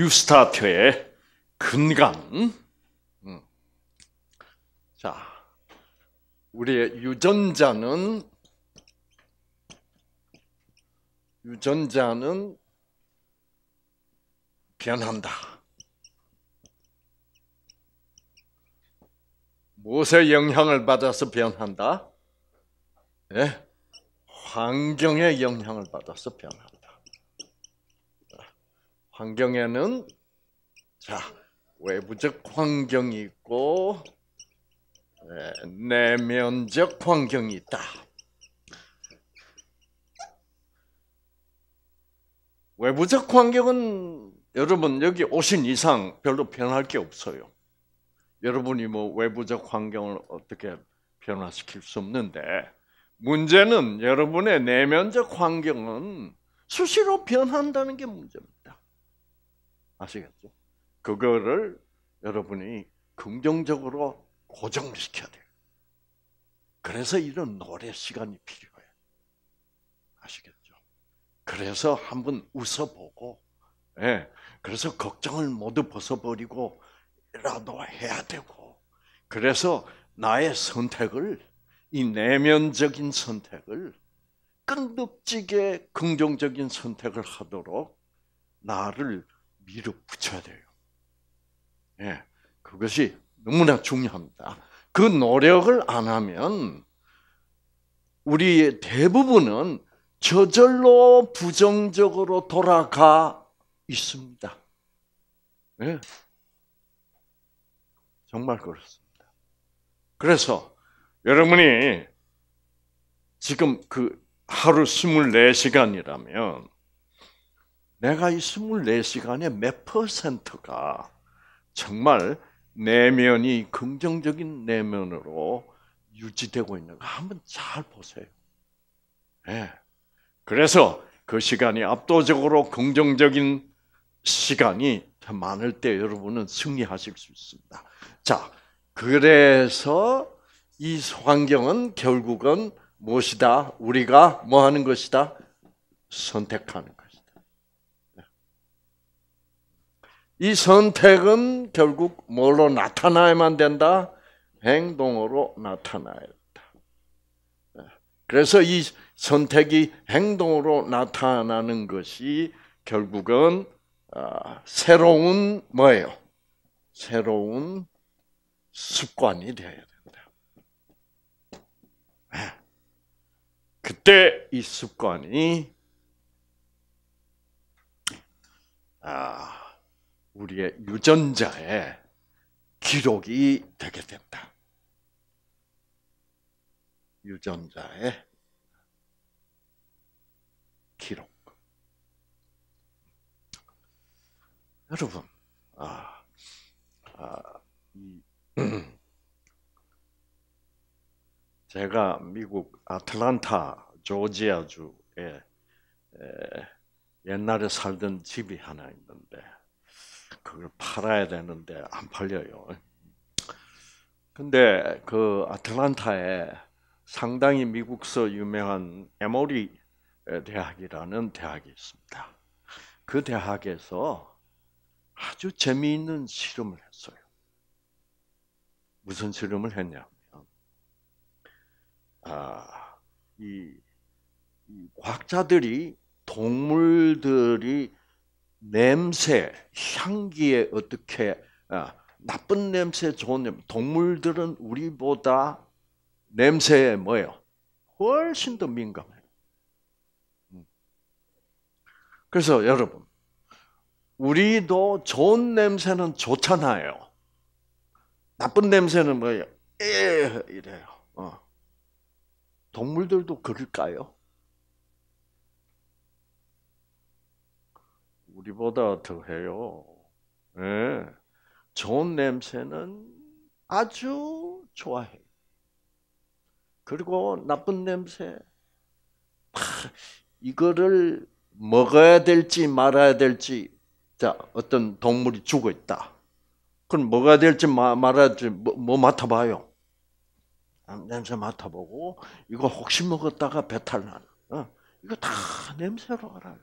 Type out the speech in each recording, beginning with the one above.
유스타트의 근간. 음. 자, 우리의 유전자는 유전자는 변한다. 무엇의 영향을 받아서 변한다? 네? 환경의 영향을 받아서 변한다. 환경에는 자 외부적 환경이 있고 네, 내면적 환경이 있다. 외부적 환경은 여러분 여기 오신 이상 별로 변할 게 없어요. 여러분이 뭐 외부적 환경을 어떻게 변화시킬 수 없는데 문제는 여러분의 내면적 환경은 수시로 변한다는 게 문제입니다. 아시겠죠? 그거를 여러분이 긍정적으로 고정시켜야 돼요. 그래서 이런 노래 시간이 필요해요. 아시겠죠? 그래서 한번 웃어보고, 예, 그래서 걱정을 모두 벗어버리고라도 해야 되고, 그래서 나의 선택을, 이 내면적인 선택을 끈덕지게 긍정적인 선택을 하도록 나를 밀어붙여야 돼요. 예, 그것이 너무나 중요합니다. 그 노력을 안 하면 우리 대부분은 저절로 부정적으로 돌아가 있습니다. 예. 정말 그렇습니다. 그래서 여러분이 지금 그 하루 24시간이라면 내가 이 24시간에 몇 퍼센트가 정말 내면이 긍정적인 내면으로 유지되고 있는가 한번 잘 보세요. 네. 그래서 그 시간이 압도적으로 긍정적인 시간이 많을 때 여러분은 승리하실 수 있습니다. 자, 그래서 이 환경은 결국은 무엇이다? 우리가 뭐 하는 것이다? 선택하는 것. 이 선택은 결국 뭘로 나타나야만 된다? 행동으로 나타나야 된다. 네. 그래서 이 선택이 행동으로 나타나는 것이 결국은 아, 새로운 뭐예요? 새로운 습관이 되어야 된다. 네. 그때 이 습관이 아 우리의 유전자의 기록이 되게 된다. 유전자의 기록. 여러분, 아, 아, 이, 제가 미국 아틀란타 조지아주에 에, 옛날에 살던 집이 하나 있는데 그걸 팔아야 되는데 안 팔려요. 근데 그 아틀란타에 상당히 미국서 유명한 에모리 대학이라는 대학이 있습니다. 그 대학에서 아주 재미있는 실험을 했어요. 무슨 실험을 했냐면, 아, 이, 이 과학자들이 동물들이 냄새, 향기에 어떻게 아, 나쁜 냄새, 좋은 냄새. 동물들은 우리보다 냄새에 뭐예요? 훨씬 더 민감해요. 음. 그래서 여러분, 우리도 좋은 냄새는 좋잖아요. 나쁜 냄새는 뭐예요? 에 이래요. 어. 동물들도 그럴까요? 우리보다 더 해요. 네. 좋은 냄새는 아주 좋아해요. 그리고 나쁜 냄새, 아, 이거를 먹어야 될지 말아야 될지, 자, 어떤 동물이 죽어 있다. 그럼 먹어야 될지 말아야 될지 뭐, 뭐 맡아봐요. 아, 냄새 맡아보고, 이거 혹시 먹었다가 배탈 나는, 어? 이거 다 냄새로 알아요.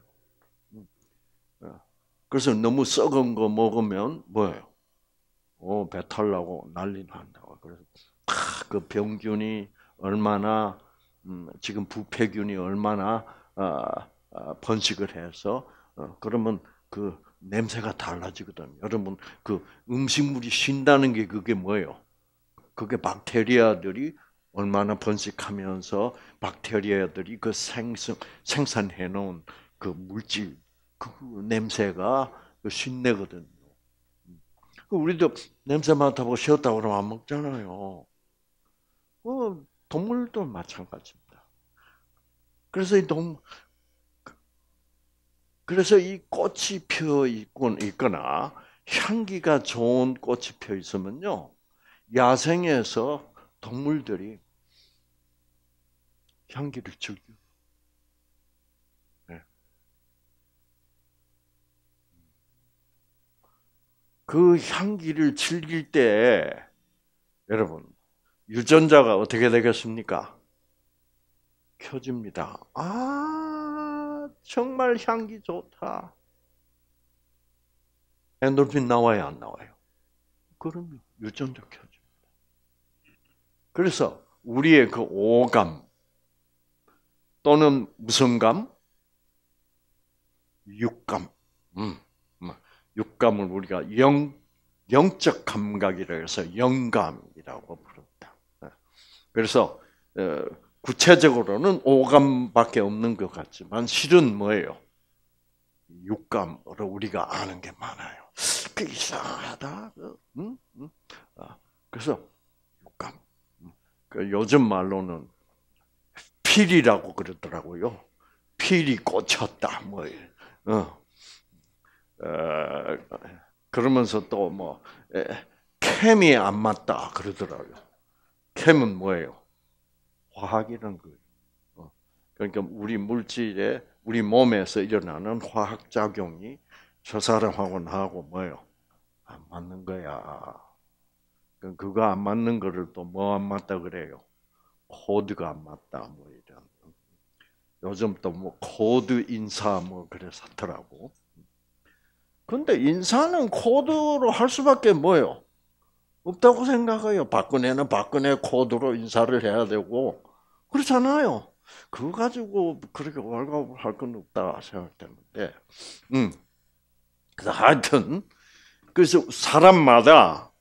그래서 너무 썩은 거 먹으면 뭐예요? 오, 어, 배탈 나고 난리 난다고. 그래서 그 병균이 얼마나 음, 지금 부패균이 얼마나 어, 어, 번식을 해서 어, 그러면 그 냄새가 달라지거든요. 여러분 그 음식물이 쉰다는 게 그게 뭐예요? 그게 박테리아들이 얼마나 번식하면서 박테리아들이 그 생성 생산해 놓은 그 물질 그 냄새가 그 신내거든요. 그 우리도 냄새 맡아보고 쉬었다 그러면 안 먹잖아요. 어, 동물도 마찬가지입니다. 그래서 이 동, 그래서 이 꽃이 피어 있거나 향기가 좋은 꽃이 피 있으면요. 야생에서 동물들이 향기를 즐겨요. 그 향기를 즐길 때 여러분 유전자가 어떻게 되겠습니까? 켜집니다. 아 정말 향기 좋다. 엔돌핀 나와요 안 나와요? 그럼요 유전자 켜집니다. 그래서 우리의 그 오감 또는 무슨 감? 육감. 음. 육감을 우리가 영 영적 감각이라 고 해서 영감이라고 부른다. 그래서 어, 구체적으로는 오감밖에 없는 것 같지만 실은 뭐예요? 육감으로 우리가 아는 게 많아요. 그 이상하다. 그, 응? 응? 아, 그래서 육감. 그 요즘 말로는 필이라고 그러더라고요. 필이 꽂혔다. 뭐. 어. 어, 그러면서 또뭐 캠이 안 맞다 그러더라고요. 캠은 뭐예요? 화학이란 거예요. 어, 그러니까 우리 물질에 우리 몸에서 일어나는 화학 작용이 저 사람하고 나하고 뭐예요? 안 맞는 거야. 그러니까 그거 안 맞는 거를 또 뭐 안 맞다 그래요? 코드가 안 맞다 뭐 이런. 요즘 또 뭐 코드 인사 뭐 그래 사더라고. 근데 인사는 코드로 할 수밖에 뭐요? 없다고 생각해요. 박근혜는 박근혜 코드로 인사를 해야 되고 그렇잖아요. 그거 가지고 그렇게 월급을 할 건 없다 생각되는데, 음. 그래서 하여튼 그래서 사람마다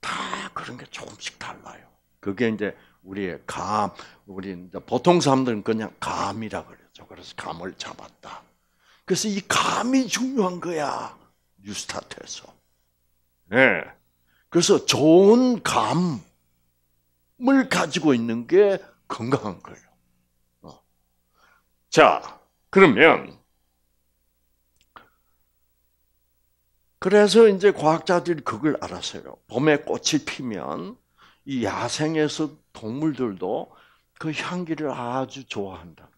다 그런 게 조금씩 달라요. 그게 이제 우리의 감, 우리 이제 보통 사람들은 그냥 감이라 고 그러죠. 그래서 감을 잡았다. 그래서 이 감이 중요한 거야. 뉴스타트에서. 네. 그래서 좋은 감을 가지고 있는 게 건강한 거예요. 어. 자, 그러면 그래서 이제 과학자들이 그걸 알았어요. 봄에 꽃이 피면 이 야생에서 동물들도 그 향기를 아주 좋아한다.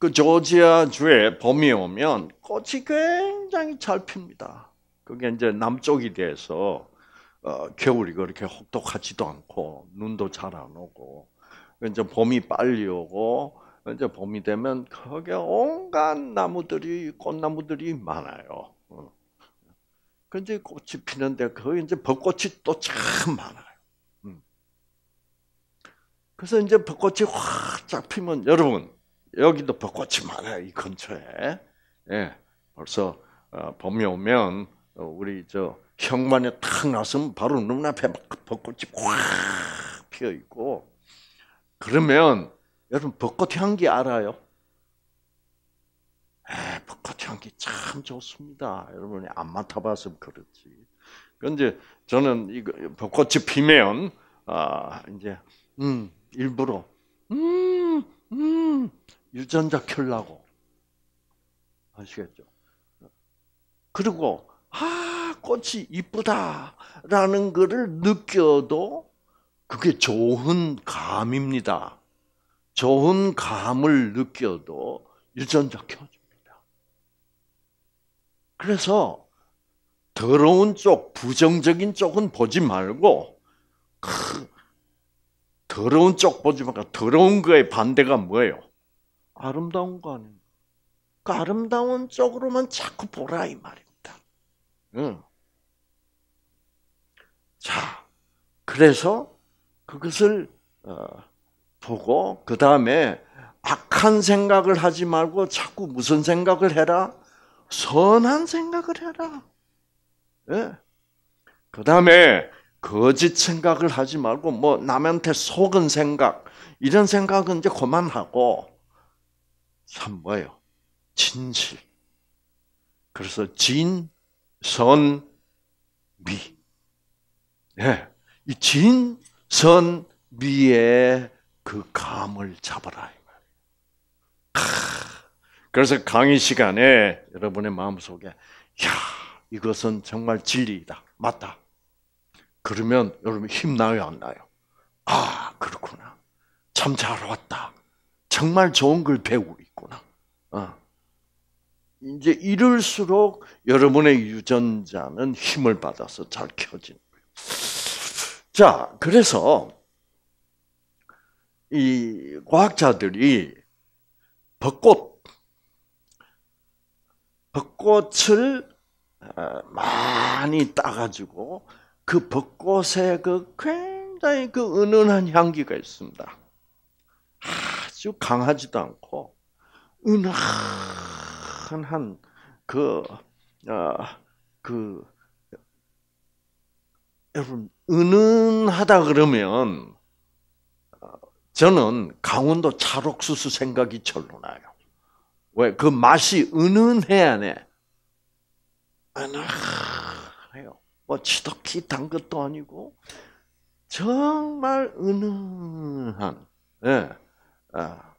그 조지아 주에 봄이 오면 꽃이 굉장히 잘 핍니다. 그게 이제 남쪽이 돼서 어, 겨울이 그렇게 혹독하지도 않고 눈도 잘 안 오고 이제 봄이 빨리 오고 이제 봄이 되면 거기 온갖 나무들이 꽃나무들이 많아요. 근데 어. 꽃이 피는데 거 이제 벚꽃이 또 참 많아요. 음. 그래서 이제 벚꽃이 확 쫙 피면 여러분 여기도 벚꽃이 많아요 이 근처에. 예, 벌써 어, 봄이 오면 우리 저 현관에 탁 나서면 바로 눈앞에 막 벚꽃이 확 피어 있고 그러면 여러분 벚꽃 향기 알아요? 에, 예, 벚꽃 향기 참 좋습니다. 여러분이 안 맡아봐서 그렇지. 그데 저는 이 그 벚꽃이 피면 아 이제 음 일부러 음 음, 유전자 켤라고. 아시겠죠? 그리고 아 꽃이 이쁘다라는 것을 느껴도 그게 좋은 감입니다. 좋은 감을 느껴도 유전자 켜줍니다. 그래서 더러운 쪽, 부정적인 쪽은 보지 말고 크, 더러운 쪽 보지 말고 더러운 거의 반대가 뭐예요? 아름다운 거 아니에요. 그 아름다운 쪽으로만 자꾸 보라 이 말입니다. 응. 자, 그래서 그것을 어, 보고 그 다음에 악한 생각을 하지 말고 자꾸 무슨 생각을 해라? 선한 생각을 해라. 예. 그 다음에 거짓 생각을 하지 말고 뭐 남한테 속은 생각 이런 생각은 이제 그만하고 참 뭐예요? 진실. 그래서 진, 선, 미. 예. 이 진, 선, 미의 그 감을 잡아라. 그래서 강의 시간에 여러분의 마음속에, 야, 이것은 정말 진리이다. 맞다. 그러면 여러분 힘나요, 안 나요? 아, 그렇구나. 참 잘 왔다. 정말 좋은 걸 배우리. 어. 이제 이럴수록 여러분의 유전자는 힘을 받아서 잘 켜지는 거예요. 자, 그래서 이 과학자들이 벚꽃, 벚꽃을 어, 많이 따가지고 그 벚꽃에 그 굉장히 그 은은한 향기가 있습니다. 아주 강하지도 않고 은한한 그, 아, 그, 여러분, 은은하다 그러면, 어, 저는 강원도 찰옥수수 생각이 절로 나요. 왜? 그 맛이 은은해야 해. 은은해요. 뭐, 치덕히 단 것도 아니고, 정말 은은한, 예. 아,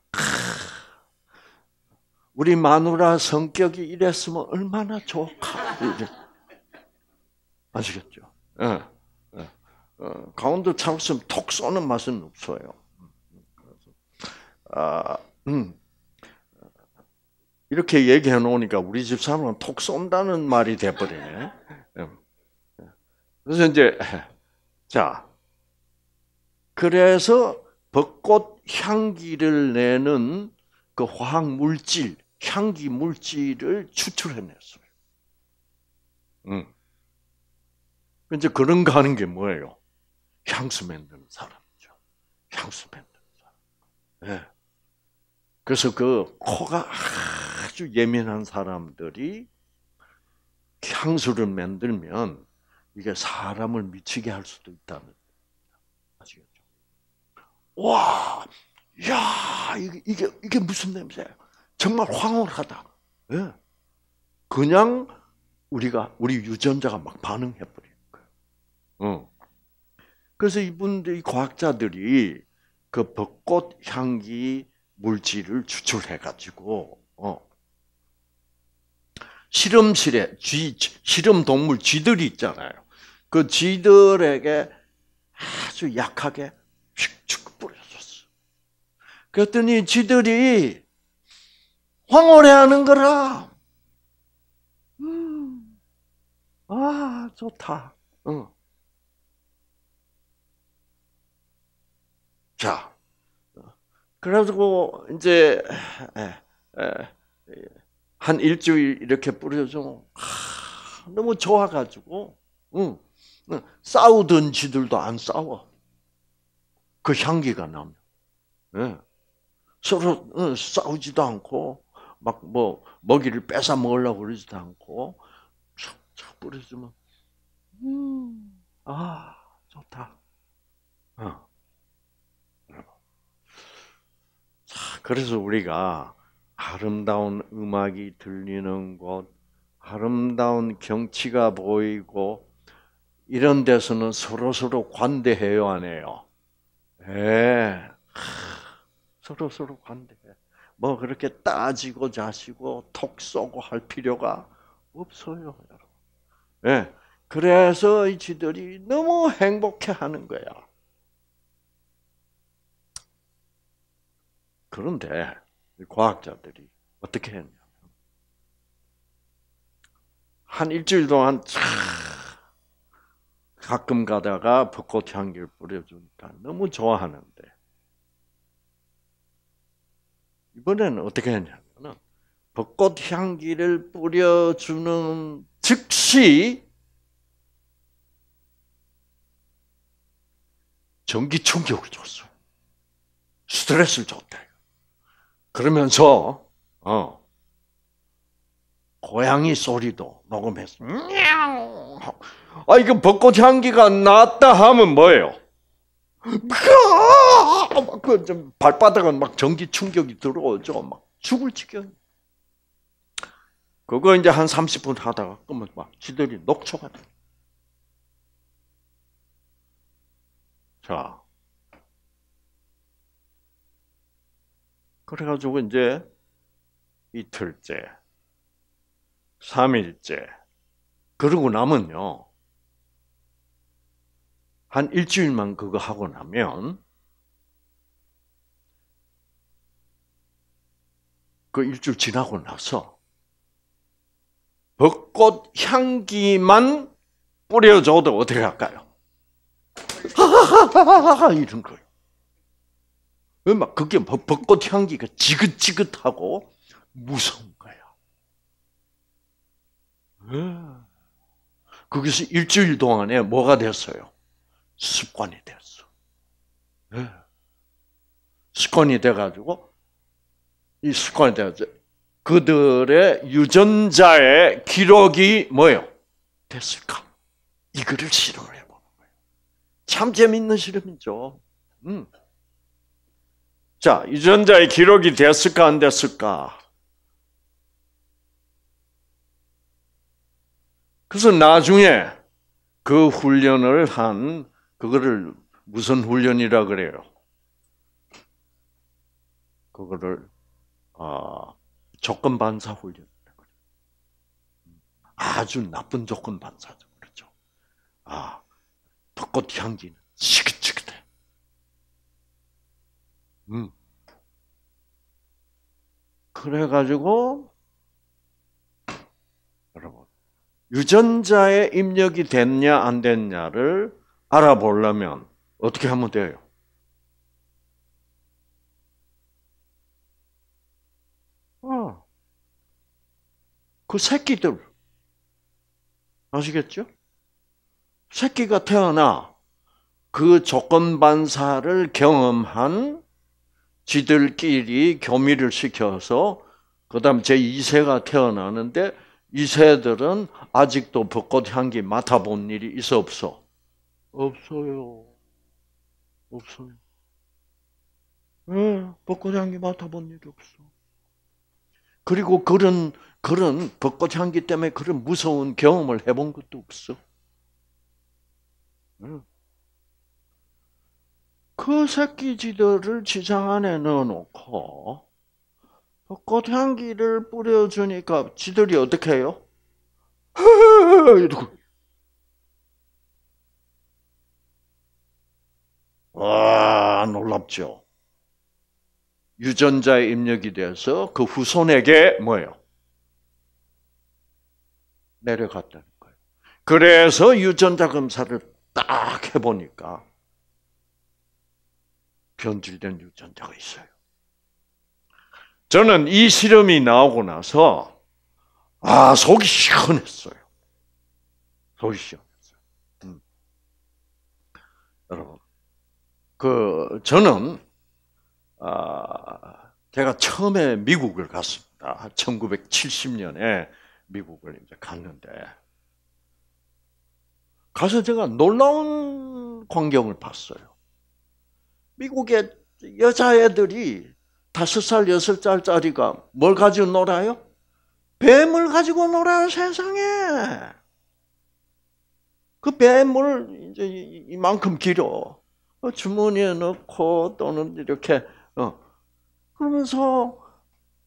우리 마누라 성격이 이랬으면 얼마나 좋을까. 아시겠죠? 예. 예. 어, 강원도 찰스는 톡 쏘는 맛은 없어요. 아, 음. 이렇게 얘기해 놓으니까 우리 집 사람은 톡 쏜다는 말이 돼버리네. 예, 예. 그래서 이제 자 그래서 벚꽃 향기를 내는 그 화학 물질 향기 물질을 추출해냈어요. 음. 이제 그런 거 하는 게 뭐예요? 향수 만드는 사람이죠. 향수 만드는 사람. 네. 그래서 그 코가 아주 예민한 사람들이 향수를 만들면 이게 사람을 미치게 할 수도 있다는 아시겠죠? 와, 야, 이게 이게, 이게 무슨 냄새야? 정말 황홀하다. 예. 그냥 우리가 우리 유전자가 막 반응해 버리는 거예요. 어. 그래서 이분들 이 과학자들이 그 벚꽃 향기 물질을 추출해 가지고 어. 실험실에 쥐 실험 동물 쥐들이 있잖아요. 그 쥐들에게 아주 약하게 축축 뿌려줬어. 그랬더니 쥐들이 황홀해하는 거라. 아 좋다. 응. 자, 그래가지고 이제 한 일주일 이렇게 뿌려주 아, 너무 좋아가지고, 응, 응. 싸우던 지들도 안 싸워. 그 향기가 나면. 예. 서로 싸우지도 않고 막뭐 먹이를 뺏어 먹으려고 그러지도 않고 촥촥 뿌려주면 음, 아 좋다. 어. 자, 그래서 우리가 아름다운 음악이 들리는 곳, 아름다운 경치가 보이고 이런 데서는 서로 서로 관대해요, 안 해요? 예, 서로 서로 관대해. 뭐 그렇게 따지고 자시고 톡 쏘고 할 필요가 없어요, 여러분. 예. 그래서 이 지들이 너무 행복해 하는 거야. 그런데 과학자들이 어떻게 했냐? 한 일주일 동안 가끔 가다가 벚꽃 향기를 뿌려주니까 너무 좋아하는데 이번에는 어떻게 했냐면 벚꽃 향기를 뿌려주는 즉시 전기 충격을 줬어. 스트레스를 줬다. 그러면서 어 고양이 소리도 녹음했어. 아이건 벚꽃 향기가 났다 하면 뭐예요? 아, 막그 좀 발바닥은 막 전기 충격이 들어오죠. 막 죽을 지경. 그거 이제 한 30분 하다가 그러면 막 지들이 녹초가 돼. 자. 그래가지고 이제 이틀째, 3일째, 그러고 나면요. 한 일주일만 그거 하고 나면 그 일주일 지나고 나서 벚꽃 향기만 뿌려줘도 어떻게 할까요? 하하하하하 이런 거예요. 막 그러니까 그게 벚꽃 향기가 지긋지긋하고 무서운 거야. 그기서 예. 일주일 동안에 뭐가 됐어요? 습관이 됐어. 네. 습관이 돼가지고 이 습관이 돼가지고 그들의 유전자의 기록이 뭐요? 됐을까? 이거를 실험을 해보는 거예요. 참 재밌는 실험이죠. 음. 자, 유전자의 기록이 됐을까 안 됐을까? 그래서 나중에 그 훈련을 한 그거를 무슨 훈련이라 그래요? 그거를 어, 조건 반사 훈련. 아주 나쁜 조건 반사죠. 그렇죠. 아, 벚꽃 향기는 지긋지긋해. 음. 그래가지고, 여러분, 유전자의 입력이 됐냐, 안 됐냐를 알아보려면 어떻게 하면 돼요? 어. 그 새끼들. 아시겠죠? 새끼가 태어나 그 조건 반사를 경험한 지들끼리 교미를 시켜서 그다음 제 2세가 태어나는데 2세들은 아직도 벚꽃 향기 맡아본 일이 있어 없어. 없어요. 없어요. 벚꽃 향기 맡아본 일이 없어. 그리고 그런, 그런 벚꽃 향기 때문에 그런 무서운 경험을 해본 것도 없어. 그 새끼지들을 지상 안에 넣어놓고, 벚꽃 향기를 뿌려주니까 지들이 어떻게 해요? 이러고 와, 아, 놀랍죠. 유전자의 입력이 돼서 그 후손에게 뭐예요? 내려갔다는 거예요. 그래서 유전자 검사를 딱 해보니까 변질된 유전자가 있어요. 저는 이 실험이 나오고 나서 아 속이 시원했어요. 속이 시원. 그 저는 아 제가 처음에 미국을 갔습니다. 1970년에 미국을 이제 갔는데 가서 제가 놀라운 광경을 봤어요. 미국의 여자애들이 다섯 살, 여섯 살짜리가 뭘 가지고 놀아요? 뱀을 가지고 놀아요, 세상에. 그 뱀을 이제 이만큼 길어. 어, 주머니에 넣고 또는 이렇게 어. 그러면서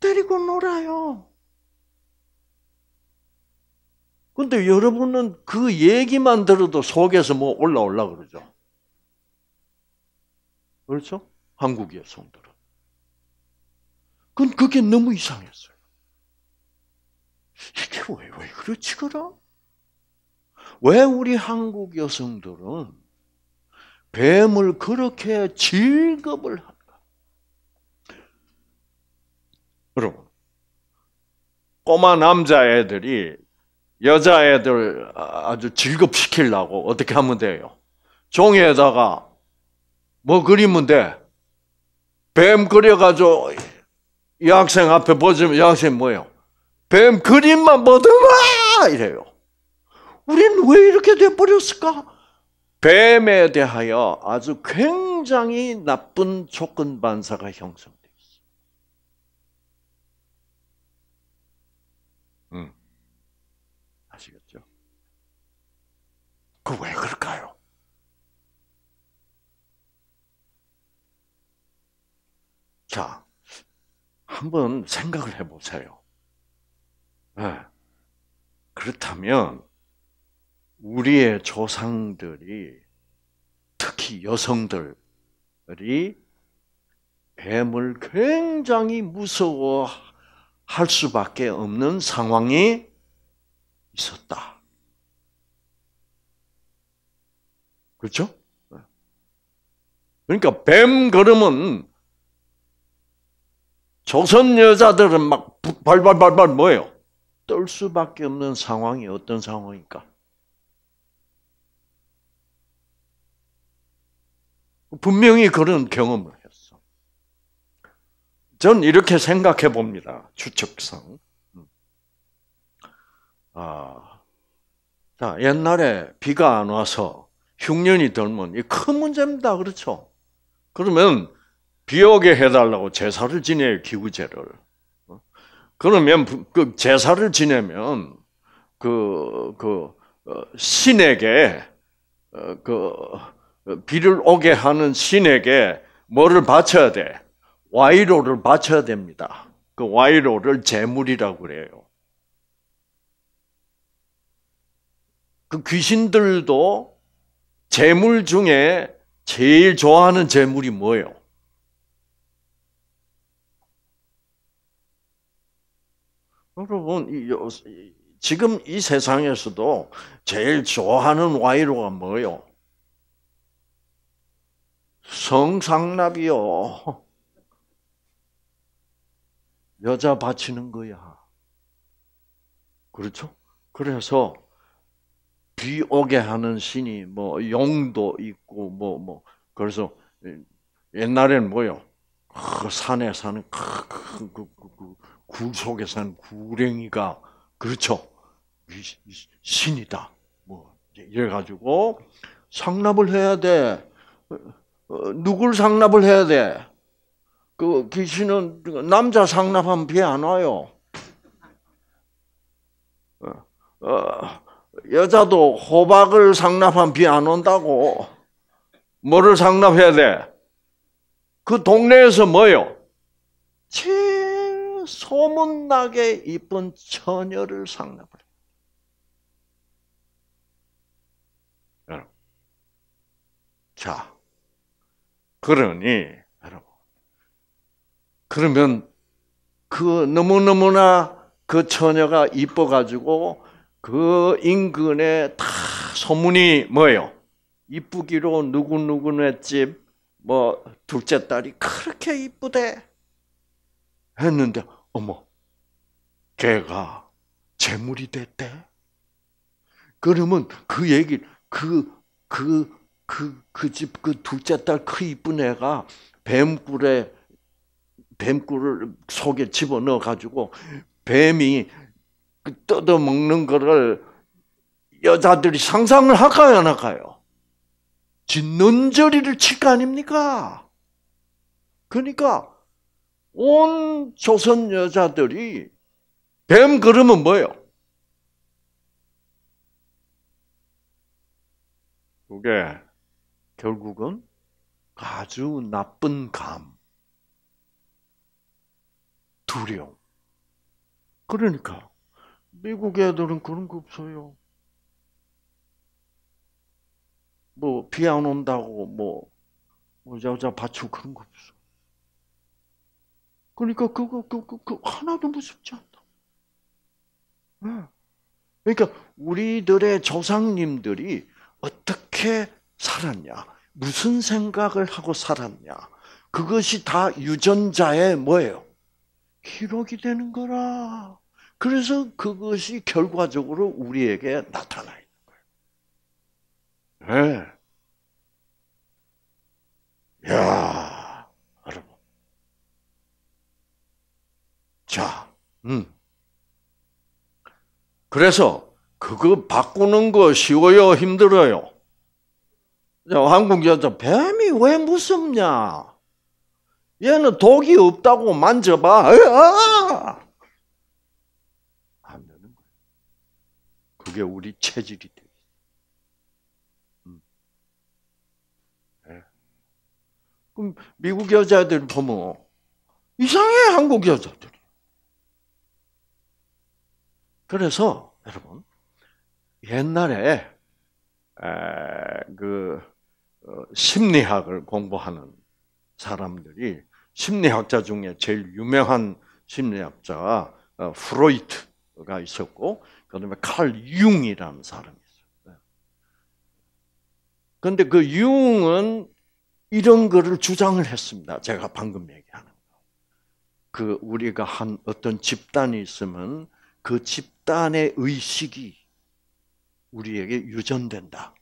데리고 놀아요. 근데 여러분은 그 얘기만 들어도 속에서 뭐 올라올라 그러죠. 그렇죠? 한국 여성들은. 그건 그게 너무 이상했어요. 이게 왜, 왜 그렇지, 그럼? 왜 우리 한국 여성들은 뱀을 그렇게 질겁을 한다. 여러분, 꼬마 남자애들이 여자애들 아주 즐겁시키려고 어떻게 하면 돼요? 종이에다가 뭐 그리면 돼? 뱀 그려가지고 여학생 앞에 보시면 여학생 뭐예요? 뱀 그림만 보더라! 이래요. 우린 왜 이렇게 돼버렸을까? 뱀에 대하여 아주 굉장히 나쁜 조건 반사가 형성돼 있어. 음. 아시겠죠? 그 왜 그럴까요? 자, 한 번 생각을 해보세요. 네. 그렇다면 우리의 조상들이 특히 여성들이 뱀을 굉장히 무서워할 수밖에 없는 상황이 있었다. 그렇죠? 그러니까 뱀 걸음은 조선 여자들은 막 발발발발 뭐예요? 떨 수밖에 없는 상황이 어떤 상황일까? 분명히 그런 경험을 했어. 전 이렇게 생각해 봅니다. 추측성. 아, 자, 옛날에 비가 안 와서 흉년이 들면 큰 문제입니다. 그렇죠? 그러면 비 오게 해달라고 제사를 지내요, 기구제를. 어? 그러면 그 제사를 지내면 그, 그, 어, 신에게 어, 그, 비를 오게 하는 신에게 뭐를 바쳐야 돼? 와이로를 바쳐야 됩니다. 그 와이로를 재물이라고 그래요. 그 귀신들도 재물 중에 제일 좋아하는 재물이 뭐예요? 여러분, 지금 이 세상에서도 제일 좋아하는 와이로가 뭐예요? 성상납이요. 여자 바치는 거야. 그렇죠? 그래서 비 오게 하는 신이 뭐 용도 있고 뭐뭐 뭐. 그래서 옛날에는 뭐요? 그 산에 사는 그, 그, 그, 굴 속에 사는 구랭이가 그렇죠 신이다 뭐 이래 가지고 상납을 해야 돼 어, 누굴 상납을 해야 돼? 그 귀신은 남자 상납하면 비 안 와요. 어, 어, 여자도 호박을 상납하면 비 안 온다고. 뭐를 상납해야 돼? 그 동네에서 뭐요? 제일 소문나게 이쁜 처녀를 상납을 해. 자. 그러니, 여러분. 그러면 그 너무너무나 그 처녀가 이뻐가지고 그 인근에 다 소문이 뭐예요? 이쁘기로 누구누구네 집, 뭐, 둘째 딸이 그렇게 이쁘대. 했는데, 어머, 걔가 재물이 됐대. 그러면 그 얘기를, 그, 그 그, 그 집, 그 둘째 딸 그 이쁜 애가 뱀굴에, 뱀굴을 속에 집어 넣어가지고 뱀이 그 뜯어먹는 거를 여자들이 상상을 할까요, 안 할까요? 짓눈저리를 칠 거 아닙니까? 그러니까 온 조선 여자들이 뱀 그러면 뭐예요? 그게 결국은 아주 나쁜 감, 두려움. 그러니까 미국 애들은 그런 거 없어요. 뭐비안 온다고 뭐, 뭐 여자 받고 그런 거 없어. 그러니까 그거 그거 그, 그 하나도 무섭지 않다. 예. 그러니까 우리들의 조상님들이 어떻게 살았냐? 무슨 생각을 하고 살았냐. 그것이 다 유전자의 뭐예요? 기록이 되는 거라. 그래서 그것이 결과적으로 우리에게 나타나 있는 거예요. 네. 야, 여러분. 자, 음. 그래서 그거 바꾸는 거 쉬워요, 힘들어요? 한국 여자 뱀이 왜 무섭냐? 얘는 독이 없다고 만져봐. 어? 안 되는 거예요. 그게 우리 체질이 돼. 음. 네. 그럼 미국 여자들 보면 이상해 한국 여자들이. 그래서 여러분 옛날에 에, 그 어, 심리학을 공부하는 사람들이 심리학자 중에 제일 유명한 심리학자가 어, 프로이트가 있었고 그다음에 칼 융이라는 사람이 있어요. 그런데 그 융은 이런 거를 주장을 했습니다. 제가 방금 얘기하는 거. 그 우리가 한 어떤 집단이 있으면 그 집단의 의식이 우리에게 유전된다.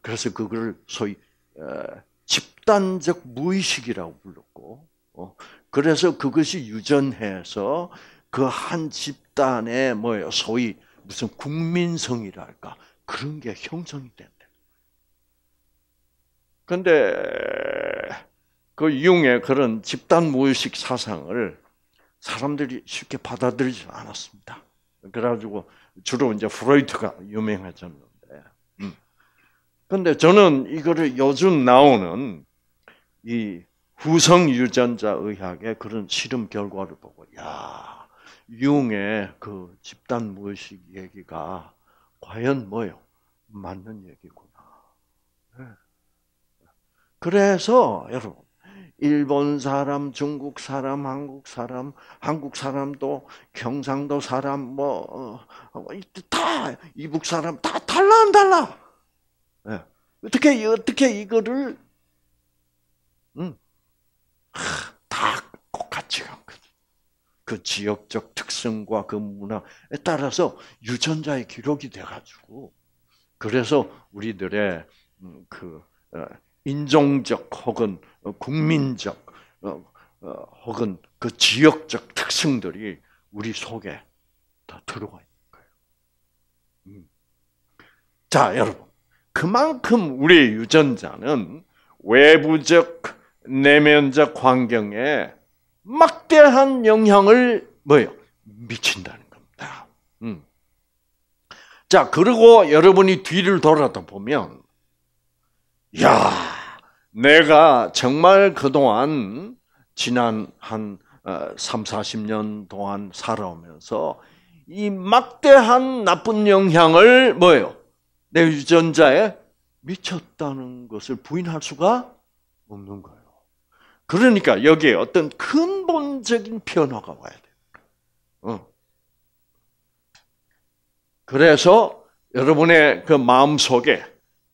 그래서 그걸 소위 어, 집단적 무의식이라고 불렀고, 어, 그래서 그것이 유전해서 그 한 집단의 뭐예요, 소위 무슨 국민성이랄까 그런 게 형성이 된다. 근데 그 융의 그런 집단 무의식 사상을 사람들이 쉽게 받아들이지 않았습니다. 그래가지고 주로 이제 프로이트가 유명하잖아요. 근데 저는 이거를 요즘 나오는 이 후성 유전자 의학의 그런 실험 결과를 보고 야 융의 그 집단 무의식 얘기가 과연 뭐요 맞는 얘기구나. 네. 그래서 여러분 일본 사람, 중국 사람, 한국 사람, 한국 사람도 경상도 사람 뭐다 어, 뭐, 이북 사람 다 달라 안 달라. 예. 어떻게 어떻게 이거를 음, 다꼭 같이 간 거죠. 그 지역적 특성과 그 문화에 따라서 유전자의 기록이 돼가지고 그래서 우리들의 음, 그 어, 인종적 혹은 어, 국민적 어, 혹은 그 지역적 특성들이 우리 속에 다 들어가 있는 거예요. 음. 자, 여러분. 그만큼 우리의 유전자는 외부적 내면적 환경에 막대한 영향을 뭐요 미친다는 겁니다. 음. 자 그리고 여러분이 뒤를 돌아다 보면 야 내가 정말 그동안 지난 한 3, 어, 40년 동안 살아오면서 이 막대한 나쁜 영향을 뭐예요? 내 유전자에 미쳤다는 것을 부인할 수가 없는 거예요. 그러니까 여기에 어떤 근본적인 변화가 와야 돼요. 어. 그래서 여러분의 그 마음 속에,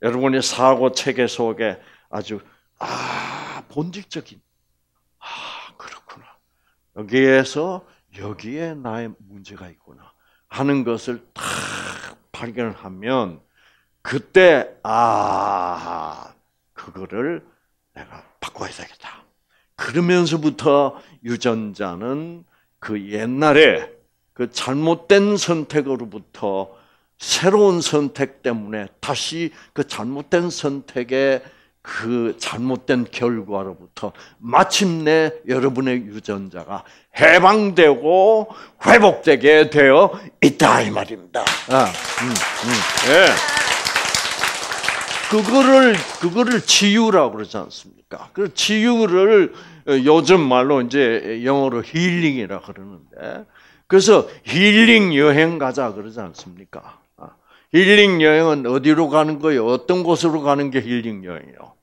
여러분의 사고 체계 속에 아주 아 본질적인 아 그렇구나 여기에서 여기에 나의 문제가 있구나 하는 것을 딱 발견하면 그때 아 그거를 내가 바꿔야 되겠다. 그러면서부터 유전자는 그 옛날에 그 잘못된 선택으로부터 새로운 선택 때문에 다시 그 잘못된 선택에그 잘못된 결과로부터 마침내 여러분의 유전자가 해방되고 회복되게 되어 있다 이 말입니다. 아, 음, 음. 예. 그거를 그거를 치유라고 그러지 않습니까? 그 치유를 어, 요즘 말로 이제 영어로 힐링이라 그러는데 그래서 힐링 여행 가자 그러지 않습니까? 아, 힐링 여행은 어디로 가는 거예요? 어떤 곳으로 가는 게 힐링 여행이요?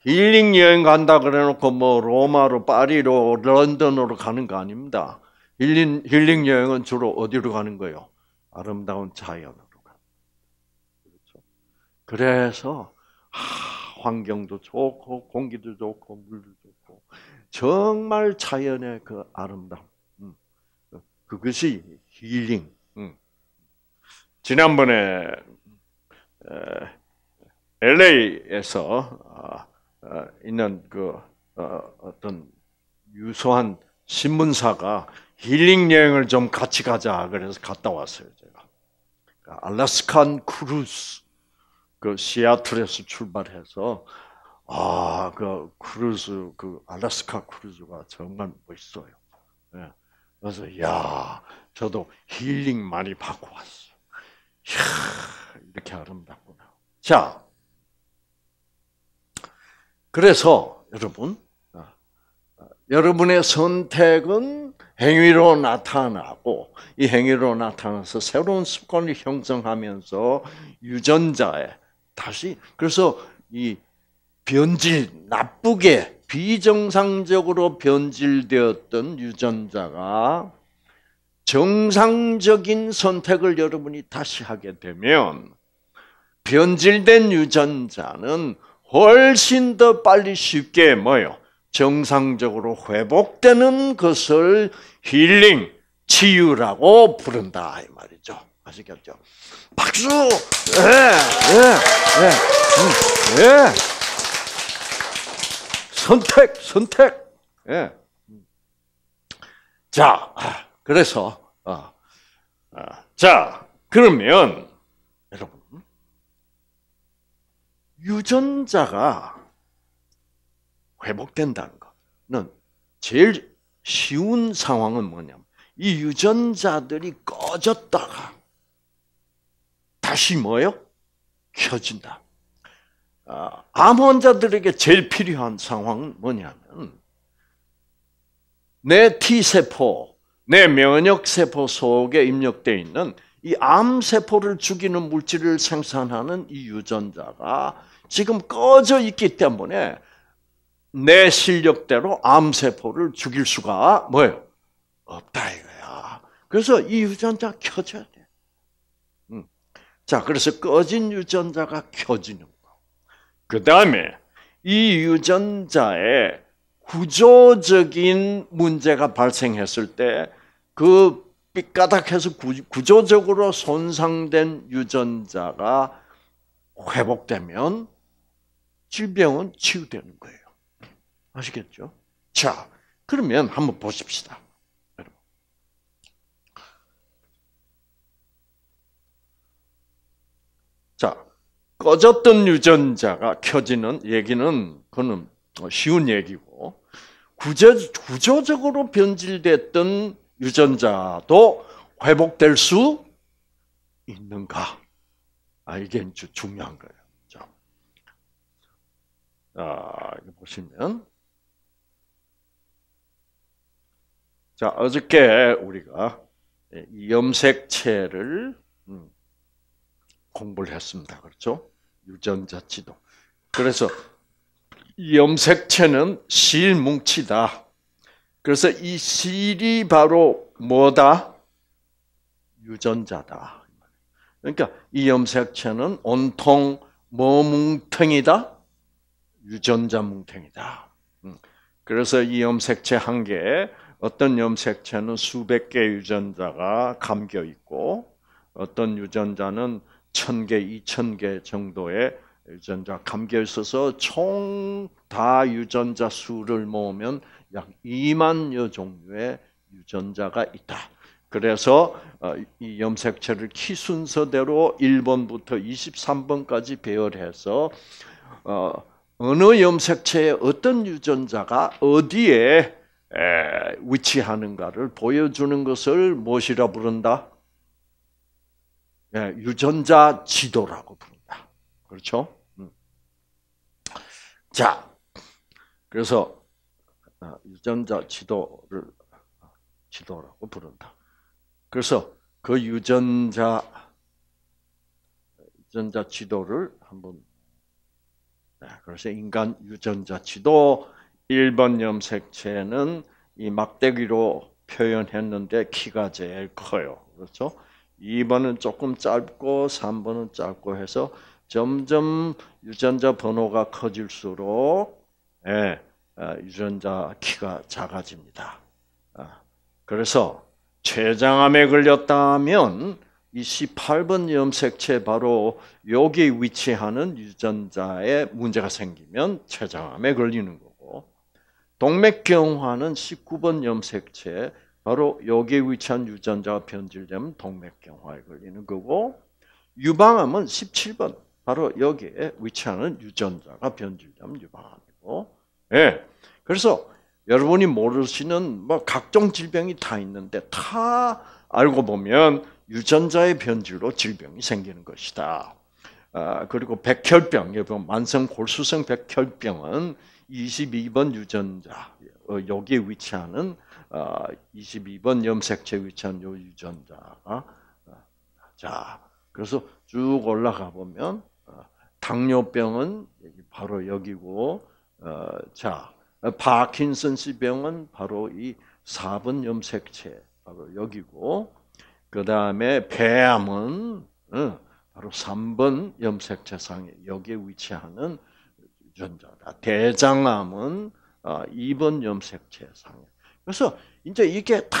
힐링 여행 간다 그래놓고 뭐 로마로 파리로 런던으로 가는 거 아닙니다. 힐링 힐링 여행은 주로 어디로 가는 거예요? 아름다운 자연. 그래서 하, 환경도 좋고 공기도 좋고 물도 좋고 정말 자연의 그 아름다움 음. 그것이 힐링. 음. 지난번에 LA에서 어, 어, 있는 그 어, 어떤 유소한 신문사가 힐링 여행을 좀 같이 가자 그래서 갔다 왔어요 제가 그러니까 알라스칸 크루즈 그 시애틀에서 출발해서 아그 크루즈 그 알래스카 크루즈가 정말 멋있어요. 예. 그래서 야 저도 힐링 많이 받고 왔어. 이야, 이렇게 아름답구나. 자, 그래서 여러분 아, 아, 여러분의 선택은 행위로 나타나고 이 행위로 나타나서 새로운 습관을 형성하면서 유전자에 다시 그래서 이 변질 나쁘게 비정상적으로 변질되었던 유전자가 정상적인 선택을 여러분이 다시 하게 되면 변질된 유전자는 훨씬 더 빨리 쉽게 뭐요? 정상적으로 회복되는 것을 힐링, 치유라고 부른다 이 말이죠. 아시겠죠? 박수! 예, 예, 예, 음, 예. 선택, 선택. 예. 자, 아, 그래서, 어, 자, 그러면, 여러분, 유전자가 회복된다는 거는 제일 쉬운 상황은 뭐냐면, 이 유전자들이 꺼졌다가, 다시 뭐예요? 켜진다. 아, 암 환자들에게 제일 필요한 상황은 뭐냐면 내 T세포, 내 면역세포 속에 입력되어 있는 이 암세포를 죽이는 물질을 생산하는 이 유전자가 지금 꺼져 있기 때문에 내 실력대로 암세포를 죽일 수가 뭐예요? 없다 이거야. 그래서 이 유전자 켜져 자, 그래서 꺼진 유전자가 켜지는 거. 그 다음에 이 유전자에 구조적인 문제가 발생했을 때 그 삐까닥해서 구조적으로 손상된 유전자가 회복되면 질병은 치유되는 거예요. 아시겠죠? 자, 그러면 한번 보십시다. 꺼졌던 유전자가 켜지는 얘기는 그는 쉬운 얘기고 구조, 구조적으로 변질됐던 유전자도 회복될 수 있는가? 아 이게 이제 중요한 거예요. 자, 아, 보시면 자 어저께 우리가 염색체를 음, 공부를 했습니다. 그렇죠? 유전자 지도. 그래서 염색체는 실뭉치다. 그래서 이 실이 바로 뭐다? 유전자다. 그러니까 이 염색체는 온통 뭐 뭉텅이다? 유전자 뭉텅이다. 음. 그래서 이 염색체 한 개에 어떤 염색체는 수백 개의 유전자가 감겨 있고 어떤 유전자는 천개 이천 개 정도의 유전자 감기에 있어서 총 다 유전자 수를 모으면 약 2만여 종류의 유전자가 있다. 그래서 어, 이 염색체를 키 순서대로 1번부터 23번까지 배열해서 어, 어느 염색체에 어떤 유전자가 어디에 위치하는가를 보여주는 것을 무엇이라 부른다? 예, 유전자 지도라고 부른다. 그렇죠? 음. 자, 그래서 아, 유전자 지도를 지도라고 부른다. 그래서 그 유전자 유전자 지도를 한번 네, 그래서 인간 유전자 지도 1번 염색체는 이 막대기로 표현했는데 키가 제일 커요. 그렇죠? 2번은 조금 짧고 3번은 짧고 해서 점점 유전자 번호가 커질수록 예, 아, 유전자 키가 작아집니다. 아, 그래서 췌장암에 걸렸다면 이 18번 염색체 바로 여기 위치하는 유전자에 문제가 생기면 췌장암에 걸리는 거고 동맥경화는 19번 염색체 바로 여기에 위치한 유전자가 변질되면 동맥경화에 걸리는 거고 유방암은 17번 바로 여기에 위치하는 유전자가 변질되면 유방암이고 예 네. 그래서 여러분이 모르시는 뭐 각종 질병이 다 있는데 다 알고 보면 유전자의 변질로 질병이 생기는 것이다. 아, 그리고 백혈병, 여러분 만성 골수성 백혈병은 22번 유전자 어, 여기에 위치하는 22번 어, 염색체 위치한 요 유전자가 어? 자 그래서 쭉 올라가 보면 어, 당뇨병은 바로 여기고 자 파킨슨스 병은 바로 이 4번 염색체 바로 여기고 그 다음에 폐암은 바로 3번 염색체상에 여기에 위치하는 유전자다. 대장암은 2번 염색체상에 그래서 이제 이게 다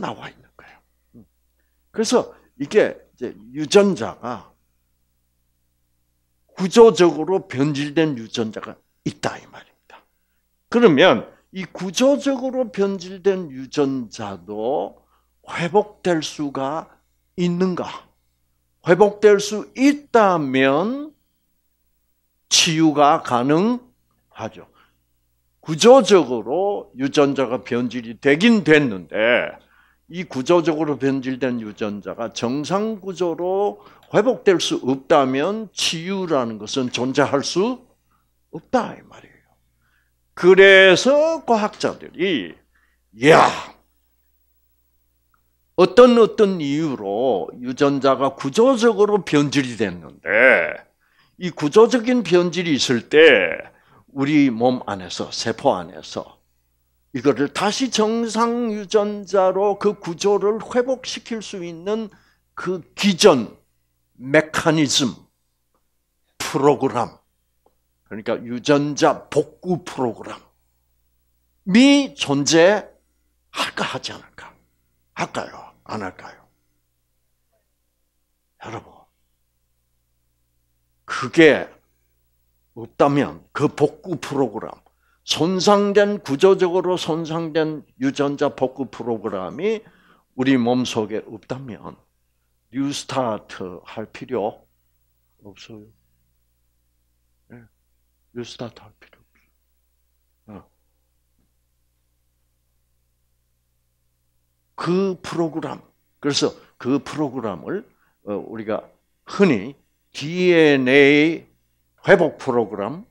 나와 있는 거예요. 음. 그래서 이게 유전자가 구조적으로 변질된 유전자가 있다 이 말입니다. 그러면 이 구조적으로 변질된 유전자도 회복될 수가 있는가? 회복될 수 있다면 치유가 가능하죠. 구조적으로 유전자가 변질이 되긴 됐는데 이 구조적으로 변질된 유전자가 정상 구조로 회복될 수 없다면 치유라는 것은 존재할 수 없다 이 말이에요. 그래서 과학자들이 야 어떤 어떤 이유로 유전자가 구조적으로 변질이 됐는데 이 구조적인 변질이 있을 때 우리 몸 안에서 세포 안에서 이거를 다시 정상 유전자로 그 구조를 회복시킬 수 있는 그 기전 메커니즘 프로그램 그러니까 유전자 복구 프로그램이 존재할까 하지 않을까 할까요 안 할까요 여러분 그게 없다면 그 복구 프로그램, 손상된 구조적으로 손상된 유전자 복구 프로그램이 우리 몸 속에 없다면 뉴스타트 할 필요 없어요. 예, 뉴스타트 할 필요 없어요. 어. 그 프로그램, 그래서 그 프로그램을 어, 우리가 흔히 DNA 회복 프로그램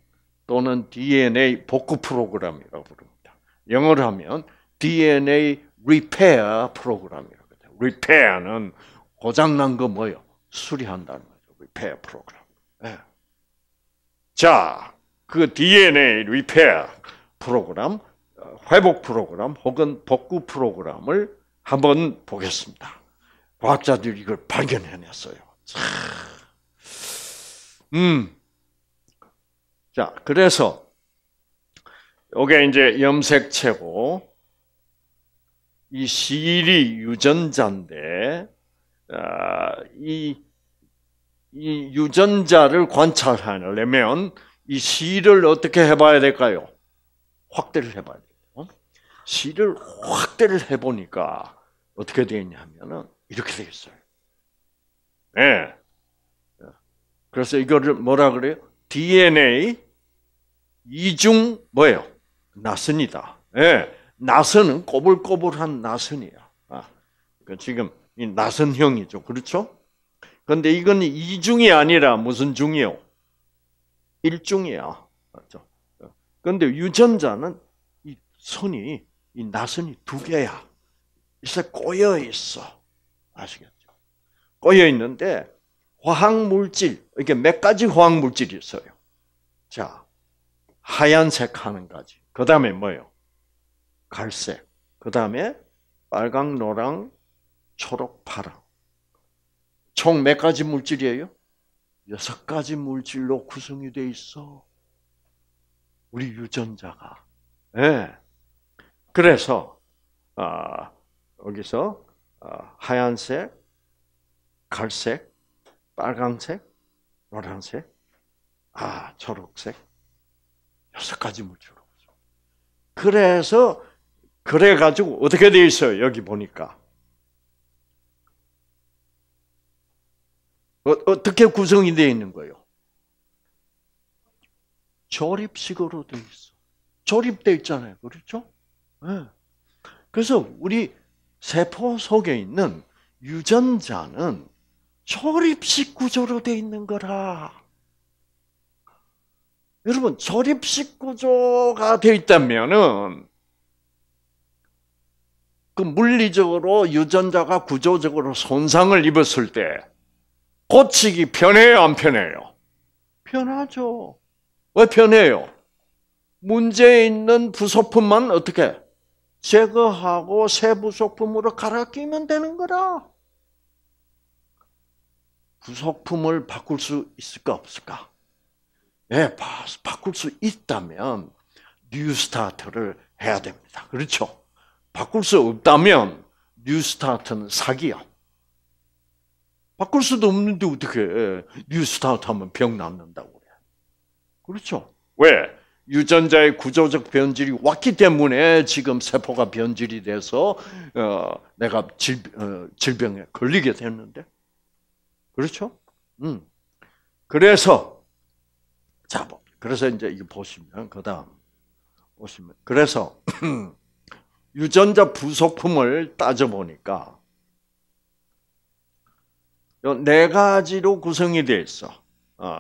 또는 DNA 복구 프로그램이라고 부릅니다. 영어로 하면 DNA repair 프로그램이라고 해요. repair는 고장난 거 뭐요? 수리한다는 거죠. repair 프로그램. 네. 자, 그 DNA repair 프로그램, 어, 회복 프로그램 혹은 복구 프로그램을 한번 보겠습니다. 과학자들이 이걸 발견해냈어요. 음, 자, 그래서 요게 이제 염색체고 이 시일이 유전자인데 아, 이, 이 유전자를 관찰하려면 이시을 어떻게 해봐야 될까요? 확대를 해봐야 돼요. 시를 확대를 해보니까 어떻게 되냐면 이렇게 되겠어요. 예. 네. 그래서 이거를 뭐라 그래요? DNA 이중 뭐예요? 나선이다. 예. 나선은 꼬불꼬불한 나선이야. 아, 그 지금 이 나선형이죠. 그렇죠? 그데 이건 이중이 아니라 무슨 중이요? 일중이야. 맞죠? 그데 유전자는 이 선이, 이 나선이 두 개야. 이제 꼬여 있어. 아시겠죠? 꼬여 있는데, 화학물질, 이게 몇 가지 화학물질이 있어요. 자, 하얀색 하는 가지. 그 다음에 뭐요? 갈색. 그 다음에 빨강, 노랑, 초록, 파랑. 총 몇 가지 물질이에요? 여섯 가지 물질로 구성이 돼 있어. 우리 유전자가. 예. 네. 그래서 아, 여기서 아, 하얀색, 갈색, 빨강색, 노란색, 아 초록색, 여섯 가지 물질로. 그래서 그래 가지고 어떻게 돼 있어요? 여기 보니까. 어, 떻게 구성이 되어 있는 거예요? 조립식으로 되어 있어. 조립되어 있잖아요. 그렇죠? 네. 그래서 우리 세포 속에 있는 유전자는 조립식 구조로 되어 있는 거라. 여러분 조립식 구조가 되어 있다면은 그 물리적으로 유전자가 구조적으로 손상을 입었을 때 고치기 편해요, 안 편해요? 편하죠. 왜 편해요? 문제 있는 부속품만 어떻게 제거하고 새 부속품으로 갈아 끼면 되는 거라. 부속품을 바꿀 수 있을까 없을까? 예, 바, 꿀수 있다면 뉴 스타트를 해야 됩니다. 그렇죠? 바꿀 수 없다면 뉴 스타트는 사기야. 바꿀 수도 없는데 어떻게 뉴 스타트 하면 병 낫는다고 그래. 그렇죠? 왜? 유전자의 구조적 변질이 왔기 때문에 지금 세포가 변질이 돼서 어, 내가 질, 어, 질병에 걸리게 됐는데. 그렇죠? 음. 그래서 자, 그래서 이제 이거 보시면 그다음 보시면 그래서 유전자 부속품을 따져 보니까 요 네 가지로 구성이 되어 있어. 어.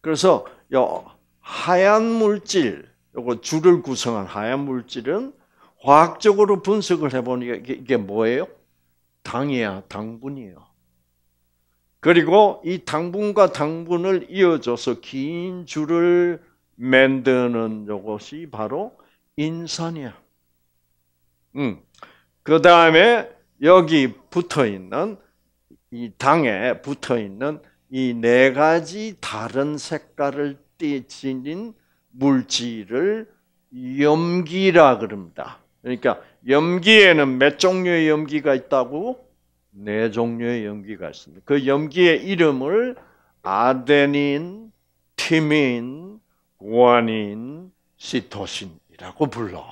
그래서 요 하얀 물질, 요거 줄을 구성한 하얀 물질은 과학적으로 분석을 해보니까 이게, 이게 뭐예요? 당이야, 당분이에요. 그리고 이 당분과 당분을 이어줘서 긴 줄을 만드는 이것이 바로 인산이야. 음. 그 다음에 여기 붙어 있는 이 당에 붙어 있는 이 네 가지 다른 색깔을 띠지닌 물질을 염기라 그럽니다. 그러니까 염기에는 몇 종류의 염기가 있다고? 네 종류의 염기가 있습니다. 그 염기의 이름을 아데닌, 티민, 구아닌, 시토신이라고 불러.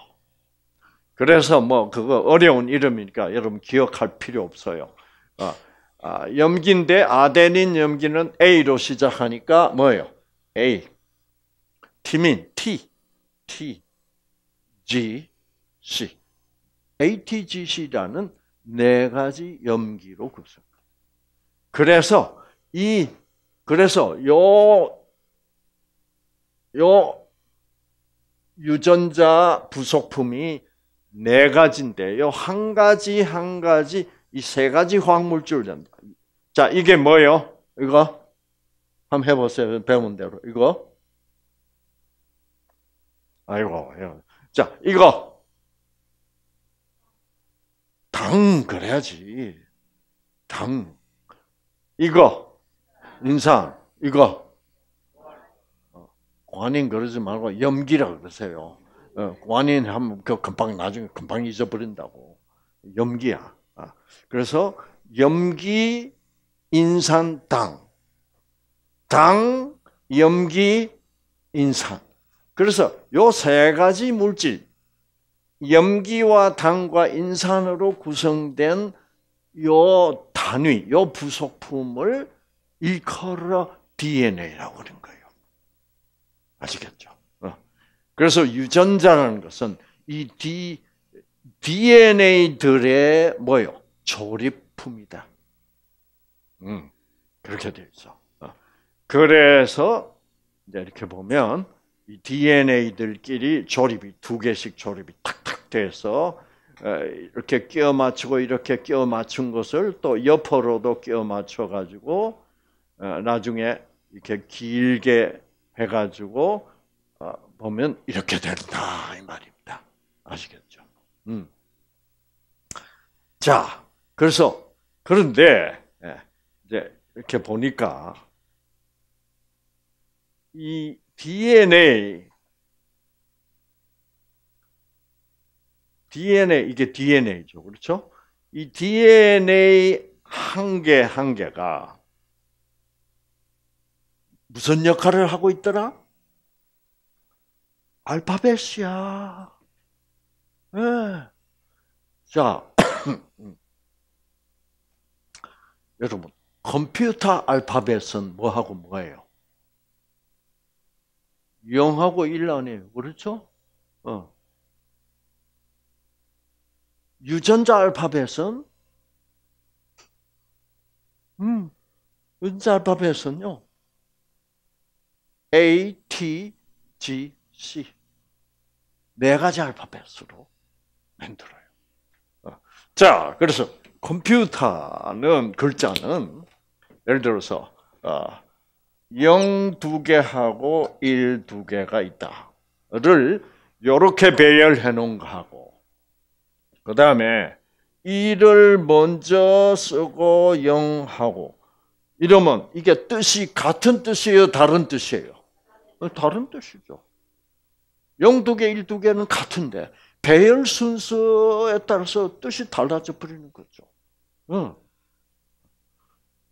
그래서 뭐 그거 어려운 이름이니까 여러분 기억할 필요 없어요. 어, 아, 아, 염기인데 아데닌 염기는 A로 시작하니까 뭐예요? A. 티민 T, T, G, C. ATGC라는 네 가지 염기로 굽습니다. 그래서 이 그래서 요 요 유전자 부속품이 네 가지인데요. 한 가지 한 가지 이 세 가지 화학물질을 된다. 자, 이게 뭐예요? 이거 한번 해보세요. 배운 대로 이거. 아이고, 자, 이거 당 그래야지. 당 이거 인상 이거 관인 어, 그러지 말고 염기라 그러세요. 관인 어, 하면 그 금방 나중에 금방 잊어버린다고 염기야. 아, 그래서 염기 인산 당. 당, 염기, 인산. 그래서 요 세 가지 물질 염기와 당과 인산으로 구성된 요 단위, 요 부속품을 일컬어 DNA라고 그런 거예요. 아시겠죠? 어. 그래서 유전자라는 것은 이 D, DNA들의 뭐요? 조립품이다. 음, 그렇게 돼 있어. 어. 그래서 이제 이렇게 보면 DNA들끼리 조립이 두 개씩 조립이 탁탁 돼서 이렇게 끼워 맞추고 이렇게 끼워 맞춘 것을 또 옆으로도 끼워 맞춰 가지고 어, 나중에 이렇게 길게 해 가지고 어, 보면 이렇게 된다 이 말입니다. 아시겠죠? 음. 자, 그래서 그런데 예, 이제 이렇게 보니까 이 DNA, DNA, 이게 DNA죠. 그렇죠? 이 DNA 한 개, 한 개가 무슨 역할을 하고 있더라? 알파벳이야. 네. 자, 여러분, 컴퓨터 알파벳은 뭐하고 뭐예요? 영하고 일란이에요. 그렇죠? 어. 유전자 알파벳은 음, 유전자 알파벳은요. A, T, G, C 네 가지 알파벳으로 만들어요. 어. 자, 그래서 컴퓨터는 글자는 예를 들어서 어, 0두 개하고 1 두 개가 있다를 이렇게 배열해 놓은 거하고 그 다음에 1을 먼저 쓰고 0하고 이러면 이게 뜻이 같은 뜻이에요? 다른 뜻이에요? 다른 뜻이죠. 0 두 개, 1 두 개는 같은데 배열 순서에 따라서 뜻이 달라져 버리는 거죠. 응.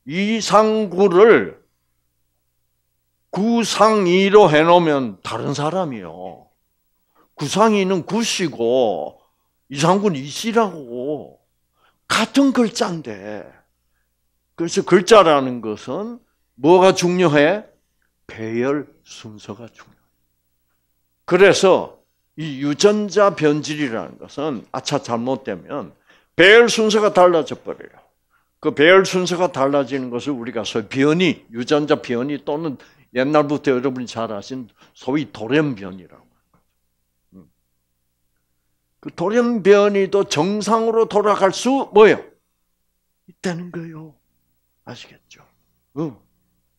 이상구를 구상이로 해놓으면 다른 사람이요. 구상이는 구시고 이상군 이씨라고 같은 글자인데 그래서 글자라는 것은 뭐가 중요해? 배열 순서가 중요해. 그래서 이 유전자 변질이라는 것은 아차 잘못되면 배열 순서가 달라져 버려요. 그 배열 순서가 달라지는 것을 우리가 소위 변이, 유전자 변이 또는 옛날부터 여러분이 잘 아신 소위 돌연변이라고. 음. 그 돌연변이도 정상으로 돌아갈 수 뭐예요? 있다는 거요. 아시겠죠? 응. 음.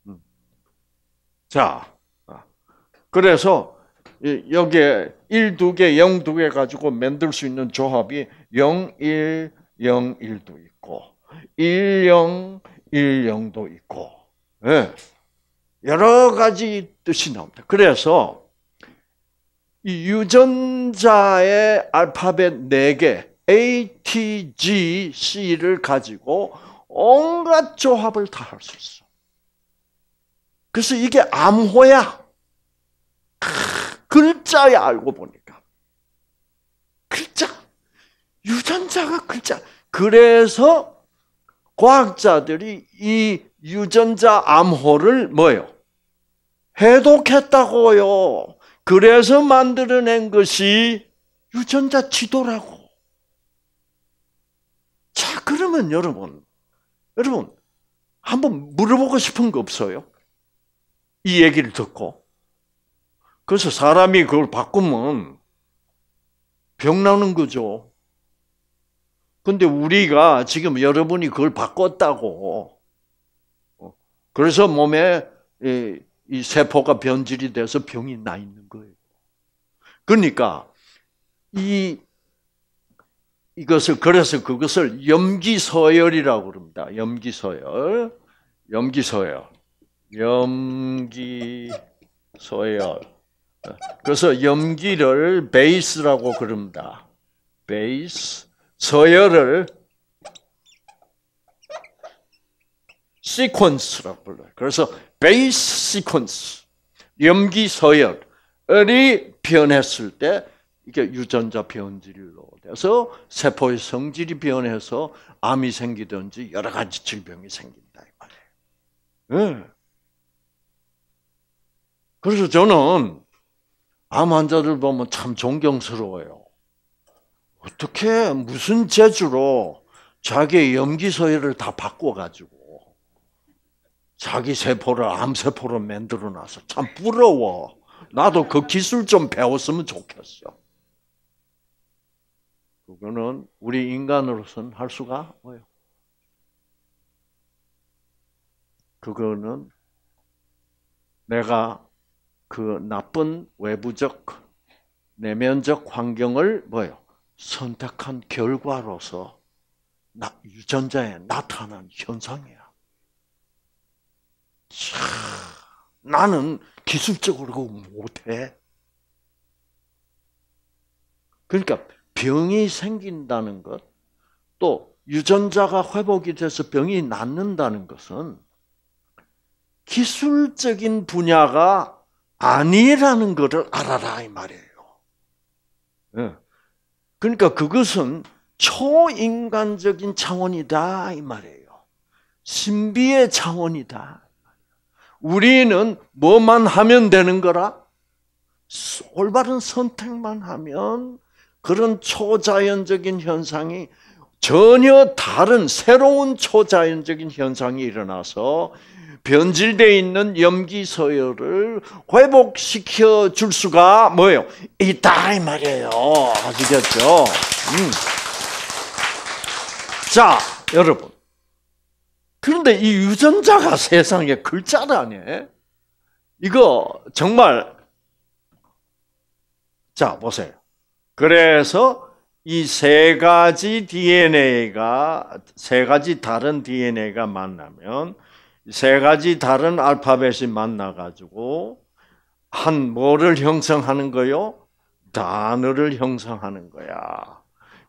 응. 음. 자, 아. 그래서 여기에 1, 2개, 0, 2개 가지고 만들 수 있는 조합이 0, 1, 0, 1도 있고 1, 0, 1, 0도 있고 예. 네. 여러 가지 뜻이 나옵니다. 그래서 유전자의 알파벳 4개 A, T, G, C를 가지고 온갖 조합을 다 할 수 있어. 그래서 이게 암호야. 글자야 알고 보니까. 글자. 유전자가 글자. 그래서 과학자들이 이 유전자 암호를 뭐요? 해독했다고요. 그래서 만들어낸 것이 유전자 지도라고. 자, 그러면 여러분, 여러분, 한번 물어보고 싶은 거 없어요? 이 얘기를 듣고. 그래서 사람이 그걸 바꾸면 병나는 거죠. 근데 우리가 지금 여러분이 그걸 바꿨다고 그래서 몸에 이 세포가 변질이 돼서 병이 나 있는 거예요. 그러니까 이 이것을 그래서 그것을 염기서열이라고 그럽니다. 염기서열, 염기서열, 염기서열. 그래서 염기를 베이스라고 그럽니다. 베이스, 서열을 시퀀스라고 불러요. 그래서 베이스 시퀀스, 염기 서열이 변했을 때 이게 유전자 변질로 돼서 세포의 성질이 변해서 암이 생기든지 여러 가지 질병이 생긴다 이 말이에요. 예. 그래서 저는 암 환자들 보면 참 존경스러워요. 어떻게 무슨 재주로 자기의 염기 서열을 다 바꿔 가지고 자기 세포를 암세포로 만들어놔서 참 부러워. 나도 그 기술 좀 배웠으면 좋겠어. 그거는 우리 인간으로서는 할 수가 없어요. 그거는 내가 그 나쁜 외부적 내면적 환경을 뭐요 선택한 결과로서 유전자에 나타난 현상이야. 나는 기술적으로 못해. 그러니까 병이 생긴다는 것, 또 유전자가 회복이 돼서 병이 낫는다는 것은 기술적인 분야가 아니라는 것을 알아라 이 말이에요. 예. 그러니까 그것은 초인간적인 차원이다 이 말이에요. 신비의 차원이다. 우리는 뭐만 하면 되는 거라? 올바른 선택만 하면 그런 초자연적인 현상이 전혀 다른 새로운 초자연적인 현상이 일어나서 변질되어 있는 염기서열을 회복시켜 줄 수가 뭐예요? 있다, 이 말이에요. 아시겠죠? 음. 자, 여러분. 그런데 이 유전자가 세상에 글자라니. 이거 정말 자 보세요. 그래서 이 세 가지 DNA가 세 가지 다른 DNA가 만나면 세 가지 다른 알파벳이 만나 가지고 한 뭐를 형성하는 거요? 단어를 형성하는 거야.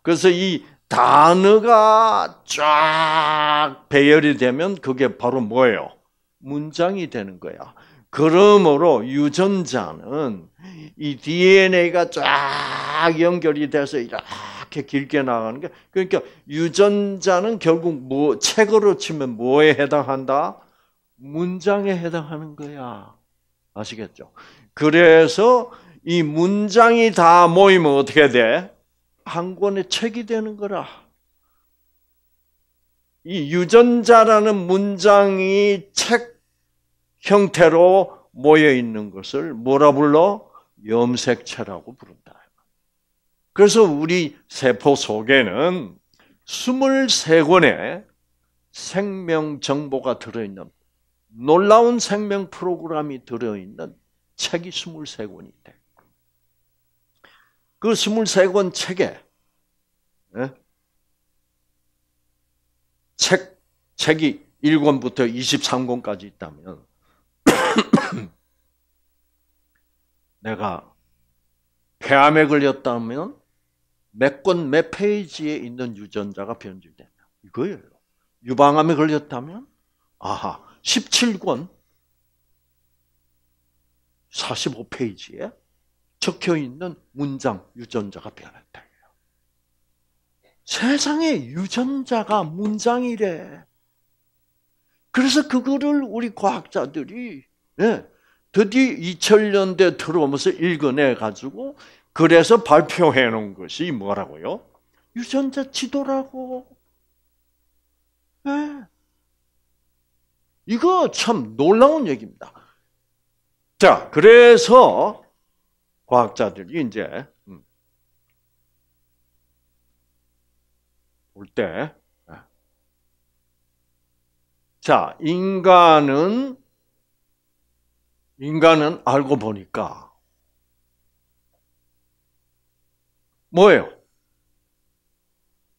그래서 이 단어가 쫙 배열이 되면 그게 바로 뭐예요? 문장이 되는 거야. 그러므로 유전자는 이 DNA가 쫙 연결이 돼서 이렇게 길게 나가는 게 그러니까 유전자는 결국 뭐 책으로 치면 뭐에 해당한다? 문장에 해당하는 거야. 아시겠죠? 그래서 이 문장이 다 모이면 어떻게 돼? 한 권의 책이 되는 거라. 이 유전자라는 문장이 책 형태로 모여 있는 것을 뭐라 불러? 염색체라고 부른다. 그래서 우리 세포 속에는 23권의 생명 정보가 들어있는 놀라운 생명 프로그램이 들어있는 책이 23권이 돼. 그 23권 책에 예? 책 책이 1권부터 23권까지 있다면 내가 폐암에 걸렸다면 몇 권, 몇 페이지에 있는 유전자가 변질된다. 이거예요. 유방암에 걸렸다면 아하, 17권 45페이지에 적혀 있는 문장 유전자가 변했다. 세상에 유전자가 문장이래. 그래서 그거를 우리 과학자들이 예, 드디어 2000년대 들어오면서 읽어내 가지고 그래서 발표해 놓은 것이 뭐라고요? 유전자 지도라고. 예. 이거 참 놀라운 얘기입니다. 자, 그래서 과학자들이 이제 음, 볼때 예. 자, 인간은 인간은 알고 보니까 뭐예요?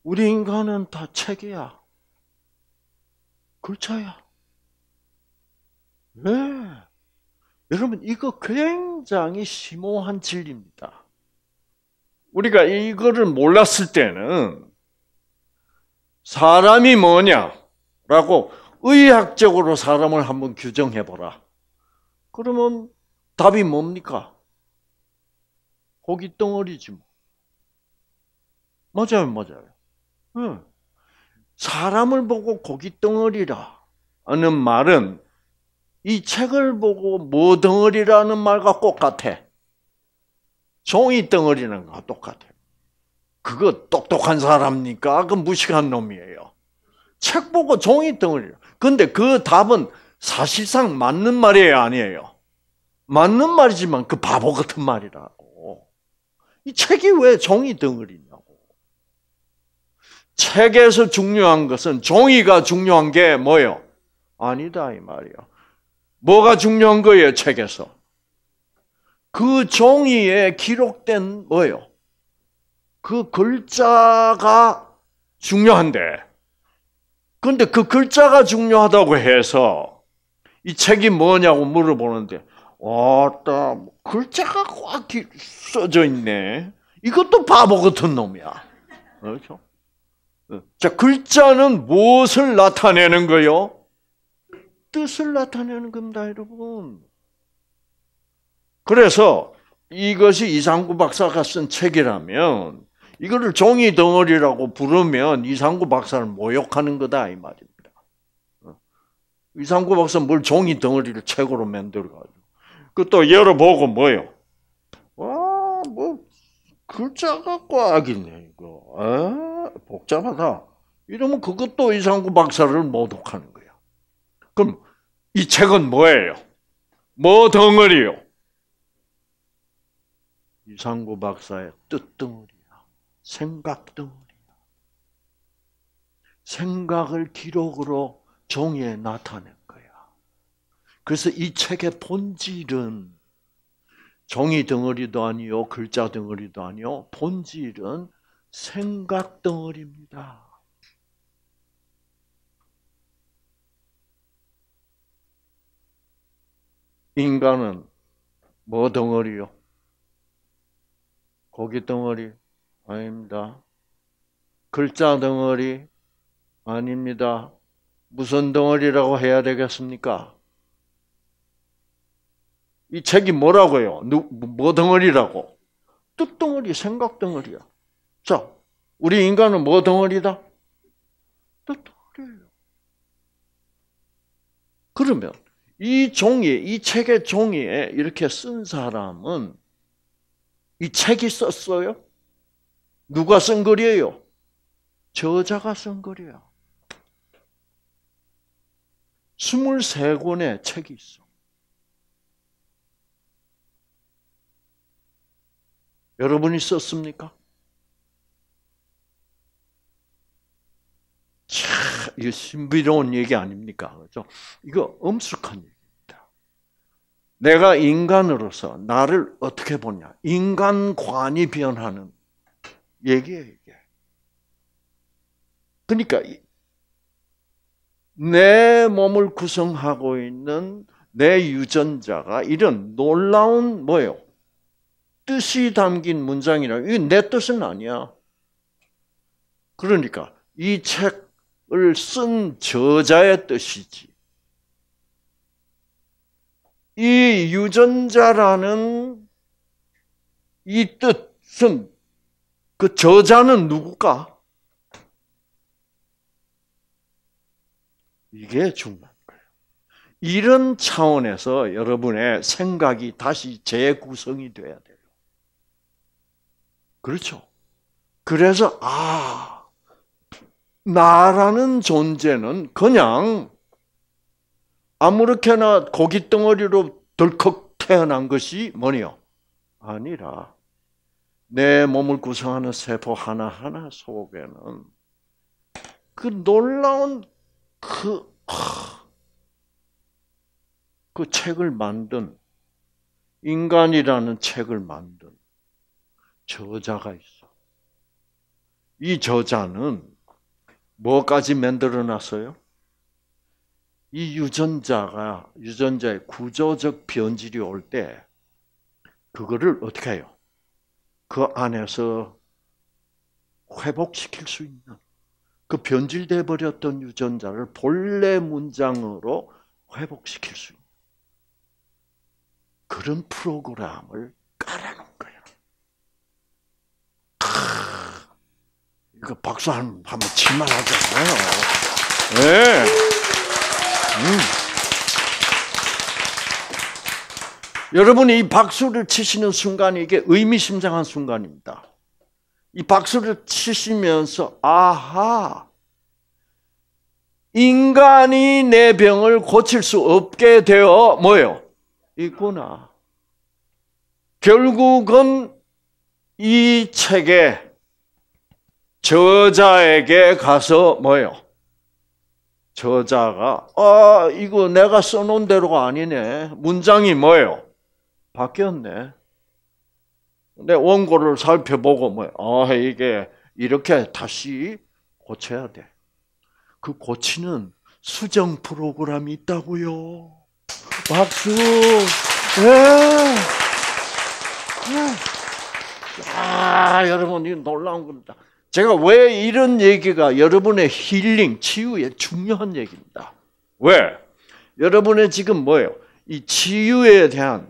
우리 인간은 다 책이야. 글자야. 네. 여러분 이거 굉장히 심오한 진리입니다. 우리가 이거를 몰랐을 때는 사람이 뭐냐라고 의학적으로 사람을 한번 규정해 보라. 그러면 답이 뭡니까? 고기 덩어리지 뭐. 맞아요, 맞아요. 응. 사람을 보고 고기 덩어리라 는 말은 이 책을 보고 뭐 덩어리라는 말과 똑같아. 종이 덩어리는 거 똑같아. 그거 똑똑한 사람입니까? 그 무식한 놈이에요. 책 보고 종이 덩어리. 근데 그 답은 사실상 맞는 말이에요, 아니에요? 맞는 말이지만 그 바보 같은 말이라고. 이 책이 왜 종이 덩어리냐고. 책에서 중요한 것은 종이가 중요한 게 뭐예요? 아니다, 이 말이에요. 뭐가 중요한 거예요, 책에서? 그 종이에 기록된 뭐요? 그 글자가 중요한데, 근데 그 글자가 중요하다고 해서 이 책이 뭐냐고 물어보는데, 왔다, 뭐 글자가 꽉 써져 있네. 이것도 바보 같은 놈이야. 그렇죠? 어, 자, 글자는 무엇을 나타내는 거요? 뜻을 나타내는 겁니다, 여러분. 그래서 이것이 이상구 박사가 쓴 책이라면 이거를 종이 덩어리라고 부르면 이상구 박사를 모욕하는 거다 이 말입니다. 어. 이상구 박사 뭘 종이 덩어리를 책으로 만들어가지고 그또 열어보고 뭐요? 와뭐 글자가 꽉이네 이거. 아, 복잡하다. 이러면 그것도 이상구 박사를 모독하는 그럼 이 책은 뭐예요? 뭐 덩어리요? 이상구 박사의 뜻 덩어리야. 생각 덩어리야. 생각을 기록으로 종이에 나타낸 거야. 그래서 이 책의 본질은 종이 덩어리도 아니요, 글자 덩어리도 아니요, 본질은 생각 덩어리입니다. 인간은 뭐 덩어리요? 고기 덩어리 아닙니다. 글자 덩어리 아닙니다. 무슨 덩어리라고 해야 되겠습니까? 이 책이 뭐라고요? 뭐 덩어리라고? 뜻 덩어리, 생각 덩어리야. 자, 우리 인간은 뭐 덩어리다? 뜻 덩어리예요. 그러면 이 종이, 이 책의 종이에 이렇게 쓴 사람은 이 책이 썼어요? 누가 쓴 글이에요? 저자가 쓴 글이에요. 23권의 책이 있어. 여러분이 썼습니까? 참, 이 신비로운 얘기 아닙니까? 그죠? 이거 엄숙한 얘기. 내가 인간으로서 나를 어떻게 보냐. 인간관이 변하는 얘기예요, 이게. 그러니까 내 몸을 구성하고 있는 내 유전자가 이런 놀라운 뭐예요? 뜻이 담긴 문장이라 이내 뜻은 아니야. 그러니까 이 책을 쓴 저자의 뜻이지. 이 유전자라는 이 뜻은 그 저자는 누굴까? 이게 중요한 거예요. 이런 차원에서 여러분의 생각이 다시 재구성이 돼야 돼요. 그렇죠? 그래서 아 나라는 존재는 그냥 아무렇게나 고기 덩어리로 덜컥 태어난 것이 뭐니요? 아니라 내 몸을 구성하는 세포 하나하나 속에는 그 놀라운 그, 그 책을 만든 인간이라는 책을 만든 저자가 있어. 이 저자는 뭐까지 만들어 놨어요? 이 유전자가 유전자의 구조적 변질이 올 때 그거를 어떻게 해요? 그 안에서 회복시킬 수 있는 그 변질돼 버렸던 유전자를 본래 문장으로 회복시킬 수 있는 그런 프로그램을 깔아놓은 거예요. 아, 이거 박수 한, 번 칠만 하잖아요. 네. 예. 음. 여러분이 이 박수를 치시는 순간 이게 이 의미심장한 순간입니다. 이 박수를 치시면서 아하 인간이 내 병을 고칠 수 없게 되어 뭐요 있구나. 결국은 이 책의 저자에게 가서 뭐요 저자가 아 이거 내가 써놓은 대로가 아니네. 문장이 뭐예요? 바뀌었네. 내 원고를 살펴보고 뭐아 이게 이렇게 다시 고쳐야 돼. 그 고치는 수정 프로그램이 있다고요. 박수. 예. 예. 아 여러분 이 놀라운 겁니다. 제가 왜 이런 얘기가 여러분의 힐링, 치유에 중요한 얘기입니다. 왜? 여러분의 지금 뭐예요? 이 치유에 대한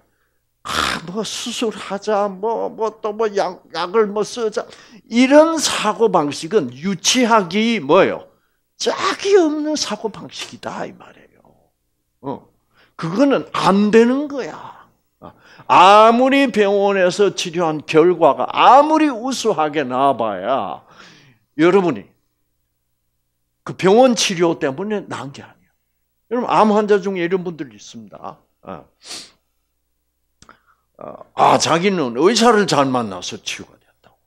아, 뭐 수술하자, 뭐 뭐 또 뭐약 약을 뭐 쓰자 이런 사고 방식은 유치하기 뭐예요? 짝이 없는 사고 방식이다 이 말이에요. 어, 그거는 안 되는 거야. 아무리 병원에서 치료한 결과가 아무리 우수하게 나와봐야 여러분이 그 병원 치료 때문에 나은 게 아니에요. 여러분 암 환자 중에 이런 분들 있습니다. 아, 아, 아, 자기는 의사를 잘 만나서 치유가 됐다고.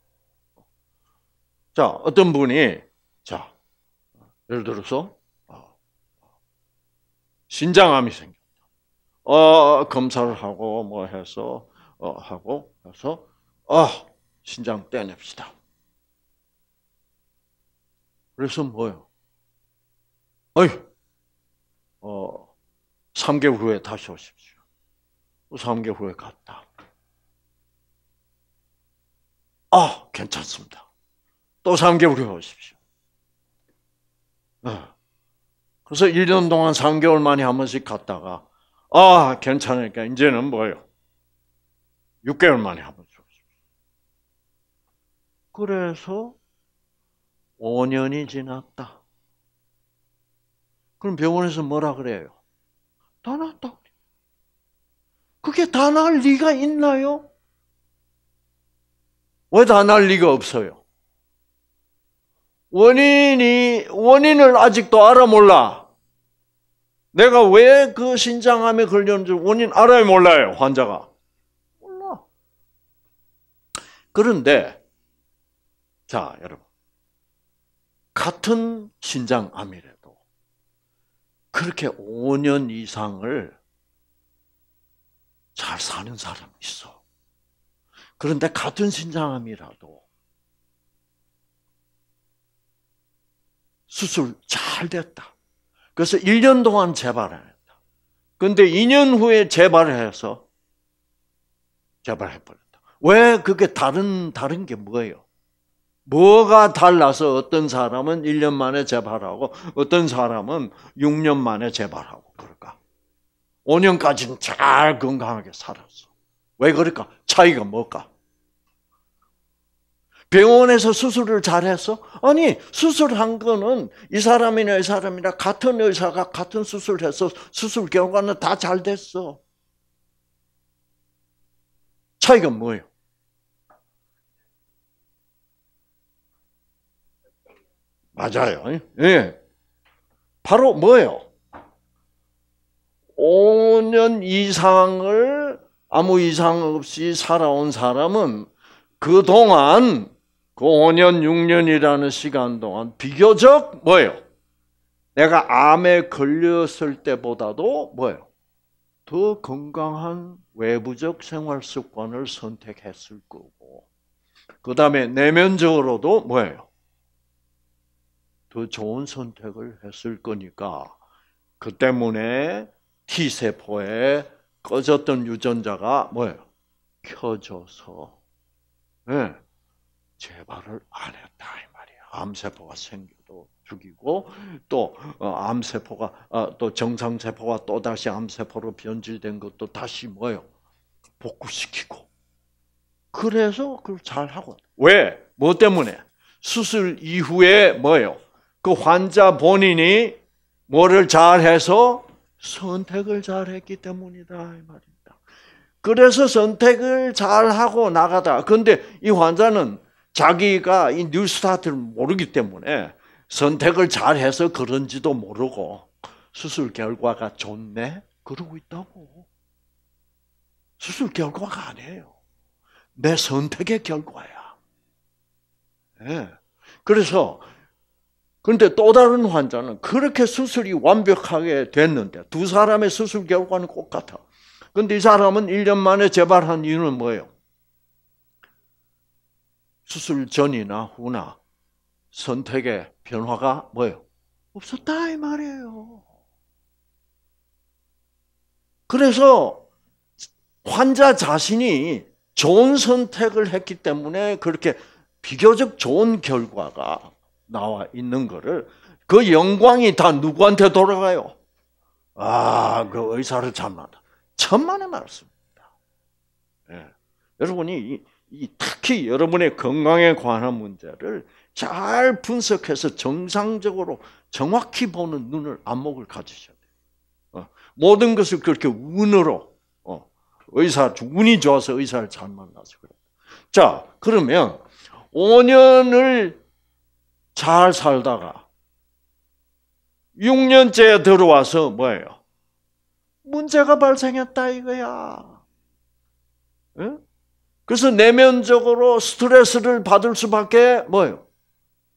자 어떤 분이 자 예를 들어서 아, 신장암이 생겼다. 어, 검사를 하고 뭐 해서 어, 하고 해서 어, 신장 떼냅시다. 그래서 뭐요? 어이, 어, 3개월 후에 다시 오십시오. 3개월 후에 갔다. 아, 괜찮습니다. 또 3개월 후에 오십시오. 어. 그래서 1년 동안 3개월 만에 한 번씩 갔다가, 아, 괜찮으니까 이제는 뭐예요? 6개월 만에 한번씩오십시오 그래서 5년이 지났다. 그럼 병원에서 뭐라 그래요? 다 낫다. 그게 다 날 리가 있나요? 왜 다 날 리가 없어요? 원인이, 원인을 아직도 알아 몰라. 내가 왜 그 신장암에 걸렸는지 원인 알아요, 몰라요, 환자가? 몰라. 그런데, 자, 여러분. 같은 신장암이라도 그렇게 5년 이상을 잘 사는 사람이 있어. 그런데 같은 신장암이라도 수술 잘 됐다. 그래서 1년 동안 재발을 했다. 그런데 2년 후에 재발 해서 재발해 버렸다. 왜 그게 다른 다른 게 뭐예요? 뭐가 달라서 어떤 사람은 1년 만에 재발하고 어떤 사람은 6년 만에 재발하고 그럴까? 5년까지는 잘 건강하게 살았어. 왜 그럴까? 차이가 뭘까? 병원에서 수술을 잘했어? 아니, 수술한 거는 이 사람이나 이 사람이나 같은 의사가 같은 수술해서 을 수술 결과는 다 잘 됐어. 차이가 뭐예요? 맞아요. 예. 바로 뭐예요? 5년 이상을 아무 이상 없이 살아온 사람은 그동안 그 5년, 그 6년이라는 시간 동안 비교적 뭐예요? 내가 암에 걸렸을 때보다도 뭐예요? 더 건강한 외부적 생활 습관을 선택했을 거고, 그 다음에 내면적으로도 뭐예요? 더 좋은 선택을 했을 거니까 그 때문에 T 세포에 꺼졌던 유전자가 뭐예요? 켜져서 네. 재발을 안 했다 이 말이야. 암세포가 생겨도 죽이고 또 어, 암세포가 어, 또 정상 세포가 또 다시 암세포로 변질된 것도 다시 뭐예요? 복구시키고. 그래서 그걸 잘 하고 왜? 뭐 때문에? 수술 이후에 뭐예요? 그 환자 본인이 뭐를 잘해서 선택을 잘했기 때문이다 이 말입니다. 그래서 선택을 잘하고 나가다. 그런데 이 환자는 자기가 이 뉴스타트를 모르기 때문에 선택을 잘해서 그런지도 모르고 수술 결과가 좋네 그러고 있다고. 수술 결과가 아니에요. 내 선택의 결과야. 예. 그래서 그런데 또 다른 환자는 그렇게 수술이 완벽하게 됐는데 두 사람의 수술 결과는 똑같아. 그런데이 사람은 1년 만에 재발한 이유는 뭐예요? 수술 전이나 후나 선택의 변화가 뭐예요? 없었다 이 말이에요. 그래서 환자 자신이 좋은 선택을 했기 때문에 그렇게 비교적 좋은 결과가 나와 있는 거를 그 영광이 다 누구한테 돌아가요? 아, 그 의사를 참만다 천만의 말씀입니다. 네. 여러분이 이, 이, 특히 여러분의 건강에 관한 문제를 잘 분석해서 정상적으로 정확히 보는 눈을 안목을 가지셔야 돼요. 어? 모든 것을 그렇게 운으로 어, 의사 운이 좋아서 의사를 잘 만나서 그래. 자 그러면 5년을 잘 살다가 6년째 들어와서 뭐예요? 문제가 발생했다 이거야. 그래서 내면적으로 스트레스를 받을 수밖에 뭐예요?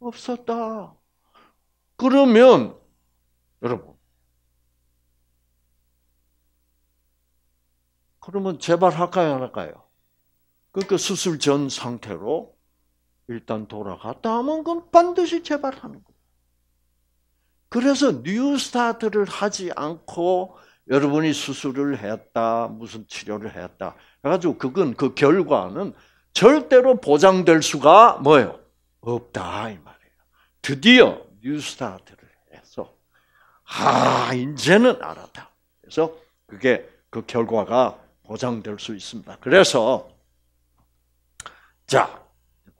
없었다. 그러면 여러분 그러면 재발할까요, 안 할까요? 그러니까 수술 전 상태로 일단 돌아갔다 하면 그건 반드시 재발하는 거예요. 그래서 뉴 스타트를 하지 않고 여러분이 수술을 했다, 무슨 치료를 했다. 그래가지고 그건 그 결과는 절대로 보장될 수가 뭐예요? 없다 이 말이에요. 드디어 뉴 스타트를 해서 아 이제는 알았다. 그래서 그게 그 결과가 보장될 수 있습니다. 그래서 자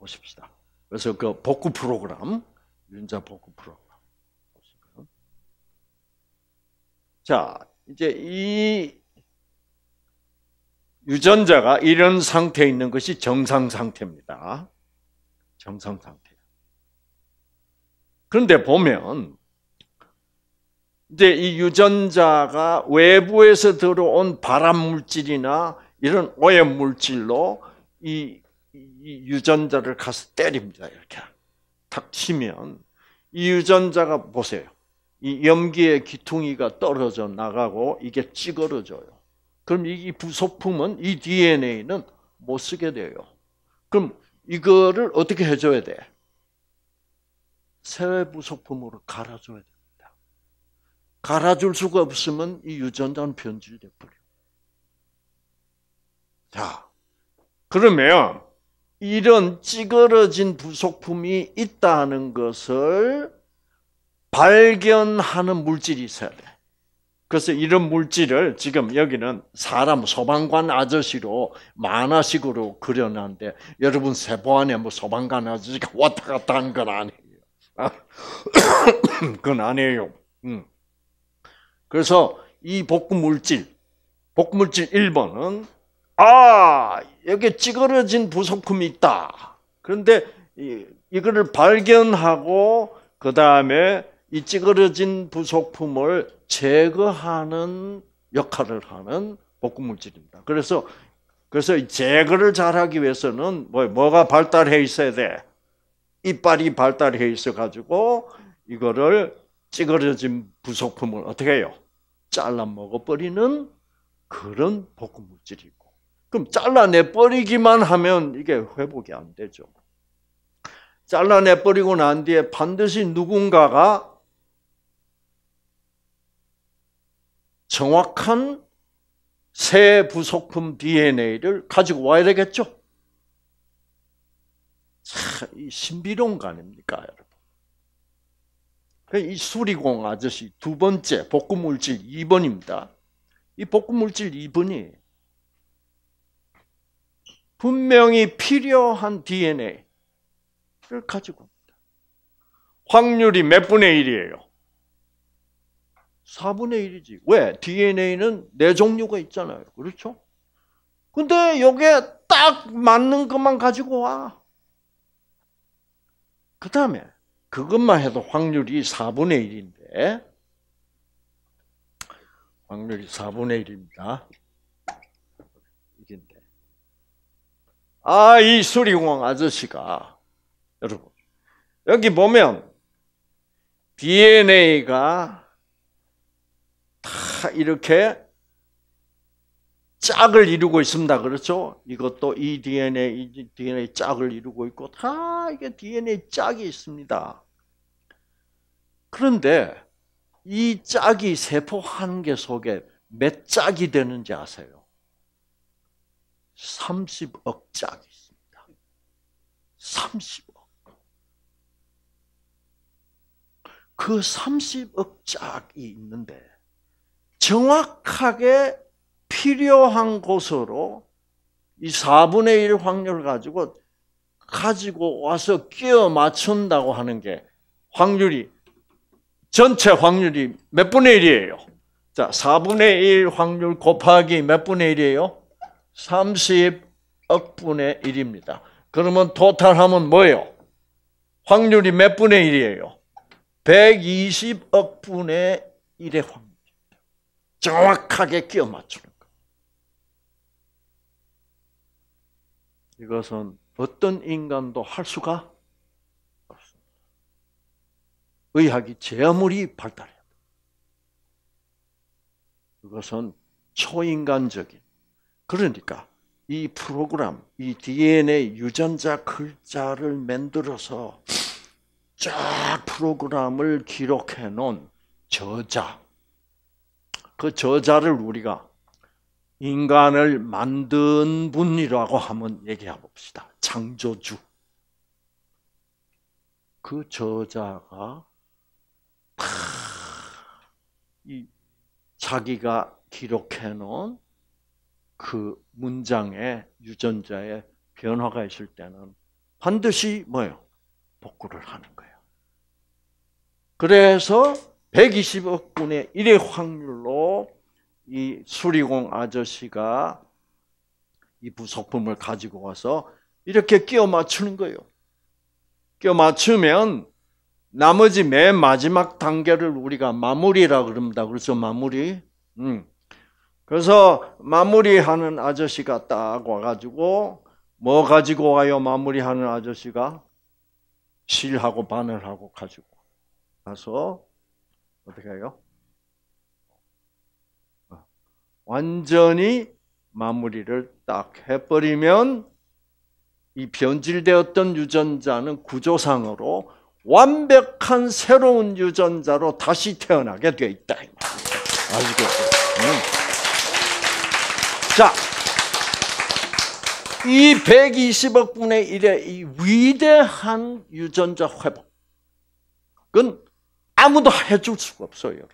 보십시다 그래서 그 복구 프로그램, 유자 복구 프로그램. 자, 이제 이 유전자가 이런 상태에 있는 것이 정상 상태입니다. 정상 상태. 그런데 보면 이제 이 유전자가 외부에서 들어온 발암 물질이나 이런 오염 물질로 이 유전자를 가서 때립니다. 이렇게 탁 치면 이 유전자가 보세요. 이 염기의 기퉁이가 떨어져 나가고 이게 찌그러져요. 그럼 이 부속품은 이 DNA는 못 쓰게 돼요. 그럼 이거를 어떻게 해줘야 돼? 새 부속품으로 갈아줘야 됩니다. 갈아줄 수가 없으면 이 유전자는 변질돼 버려. 자, 그러면 이런 찌그러진 부속품이 있다는 것을 발견하는 물질이 있어야 돼. 그래서 이런 물질을 지금 여기는 사람 소방관 아저씨로 만화식으로 그려놨는데 여러분 세보 안에 뭐 소방관 아저씨가 왔다 갔다 하는 건 아니에요. 그건 아니에요. 음. 그래서 이 복구 물질, 복구 물질 1번은 아, 여기 찌그러진 부속품이 있다. 그런데 이거를 발견하고 그 다음에 이 찌그러진 부속품을 제거하는 역할을 하는 복구물질입니다. 그래서 그래서 제거를 잘하기 위해서는 뭐 뭐가 발달해 있어야 돼. 이빨이 발달해 있어 가지고 이거를 찌그러진 부속품을 어떻게 해요? 잘라 먹어버리는 그런 복구물질입니다. 그럼 잘라내 버리기만 하면 이게 회복이 안 되죠. 잘라내 버리고 난 뒤에 반드시 누군가가 정확한 새 부속품 DNA를 가지고 와야 되겠죠. 참, 신비로운 거 아닙니까, 여러분? 그 이 수리공 아저씨 두 번째 복구물질 2번입니다. 이 복구물질 2번이 분명히 필요한 DNA를 가지고 있다. 확률이 몇 분의 1이에요? 4분의 1이지. 왜? DNA는 네 종류가 있잖아요. 그렇죠? 근데 여기딱 맞는 것만 가지고 와. 그 다음에 그것만 해도 확률이 4분의 1인데 확률이 4분의 1입니다. 아, 이 수리공 아저씨가, 여러분, 여기 보면, DNA가 다 이렇게 짝을 이루고 있습니다. 그렇죠? 이것도 이 DNA, 이 DNA 짝을 이루고 있고, 다 이게 DNA 짝이 있습니다. 그런데, 이 짝이 세포 한 개 속에 몇 짝이 되는지 아세요? 30억 짝이 있습니다. 30억. 그 30억 짝이 있는데 정확하게 필요한 곳으로 이 4분의 1 확률 가지고 가지고 와서 끼워 맞춘다고 하는 게 확률이 전체 확률이 몇 분의 1이에요? 자, 4분의 1 확률 곱하기 몇 분의 1이에요? 30억 분의 1입니다. 그러면 토탈하면 뭐예요? 확률이 몇 분의 1이에요? 120억 분의 1의 확률. 정확하게 끼워 맞추는 거. 이것은 어떤 인간도 할 수가 없습니다. 의학이 제 아무리 발달해도 그것은 초인간적인 그러니까 이 프로그램, 이 DNA 유전자 글자를 만들어서 쫙 프로그램을 기록해 놓은 저자. 그 저자를 우리가 인간을 만든 분이라고 한번 얘기해 봅시다. 창조주. 그 저자가 이 자기가 기록해 놓은 그 문장의 유전자의 변화가 있을 때는 반드시 뭐예요? 복구를 하는 거예요. 그래서 120억 분의 1의 확률로 이 수리공 아저씨가 이 부속품을 가지고 와서 이렇게 끼워 맞추는 거예요. 끼워 맞추면 나머지 맨 마지막 단계를 우리가 마무리라 그럽니다. 그래서 마무리. 음. 그래서 마무리하는 아저씨가 딱 와가지고 뭐 가지고 와요 마무리하는 아저씨가 실하고 바늘 하고 가지고 가서 어떻게 해요? 완전히 마무리를 딱 해버리면 이 변질되었던 유전자는 구조상으로 완벽한 새로운 유전자로 다시 태어나게 되어 있다. 아시겠죠? 자, 이 120억 분의 1의 이 위대한 유전자 회복. 그건 아무도 해줄 수가 없어요.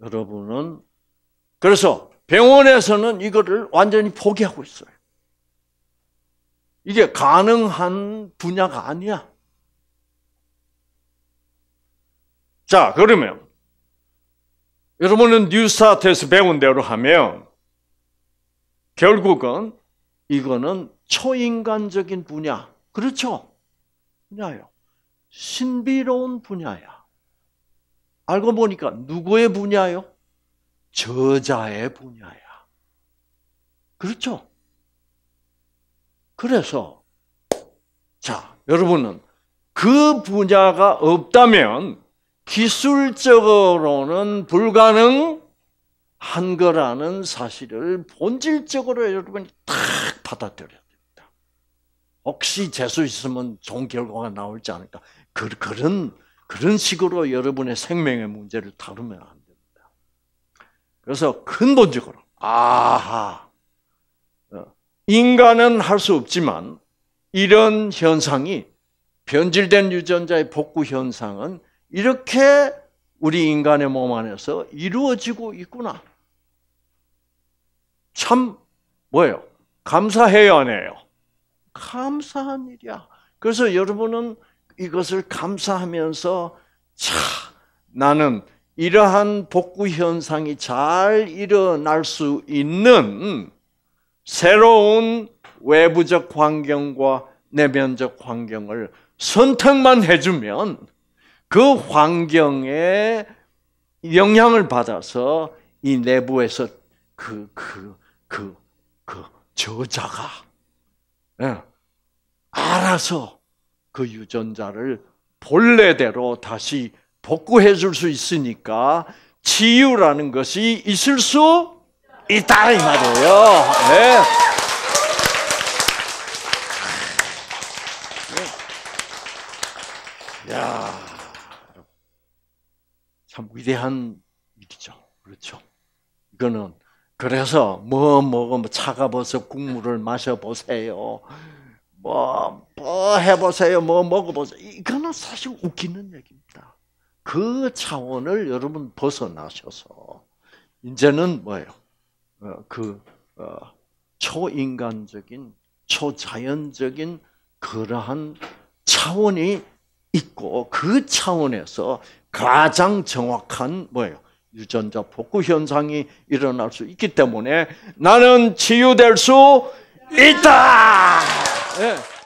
여러분은 그래서 병원에서는 이거를 완전히 포기하고 있어요. 이게 가능한 분야가 아니야. 자, 그러면 여러분은 뉴스타트에서 배운 대로 하면 결국은 이거는 초인간적인 분야. 그렇죠? 분야요. 신비로운 분야야. 알고 보니까 누구의 분야요? 저자의 분야야. 그렇죠? 그래서 자, 여러분은 그 분야가 없다면 기술적으로는 불가능 한 거라는 사실을 본질적으로 여러분이 탁 받아들여야 됩니다. 혹시 재수 있으면 좋은 결과가 나올지 않을까. 그, 그런, 그런 식으로 여러분의 생명의 문제를 다루면 안 됩니다. 그래서 근본적으로, 아하. 어, 인간은 할 수 없지만, 이런 현상이 변질된 유전자의 복구 현상은 이렇게 우리 인간의 몸 안에서 이루어지고 있구나. 참 뭐예요? 감사해요, 안 해요? 감사한 일이야. 그래서 여러분은 이것을 감사하면서 차 나는 이러한 복구 현상이 잘 일어날 수 있는 새로운 외부적 환경과 내면적 환경을 선택만 해주면 그 환경에 영향을 받아서 이 내부에서 그, 그, 그, 그 저자가 예, 알아서 그 유전자를 본래대로 다시 복구해 줄 수 있으니까 치유라는 것이 있을 수 있다 이 말이에요. 네. 아, 네. 야. 참 위대한 일이죠. 그렇죠. 이거는 그래서 뭐 먹어 뭐, 뭐 차가워서 국물을 마셔보세요. 뭐, 뭐 해보세요. 뭐 먹어보세요. 이거는 사실 웃기는 얘기입니다. 그 차원을 여러분 벗어나셔서 이제는 뭐예요? 어, 그 어, 초인간적인 초자연적인 그러한 차원이 있고 그 차원에서 가장 정확한 뭐예요? 유전자 복구 현상이 일어날 수 있기 때문에 나는 치유될 수 있다. 네.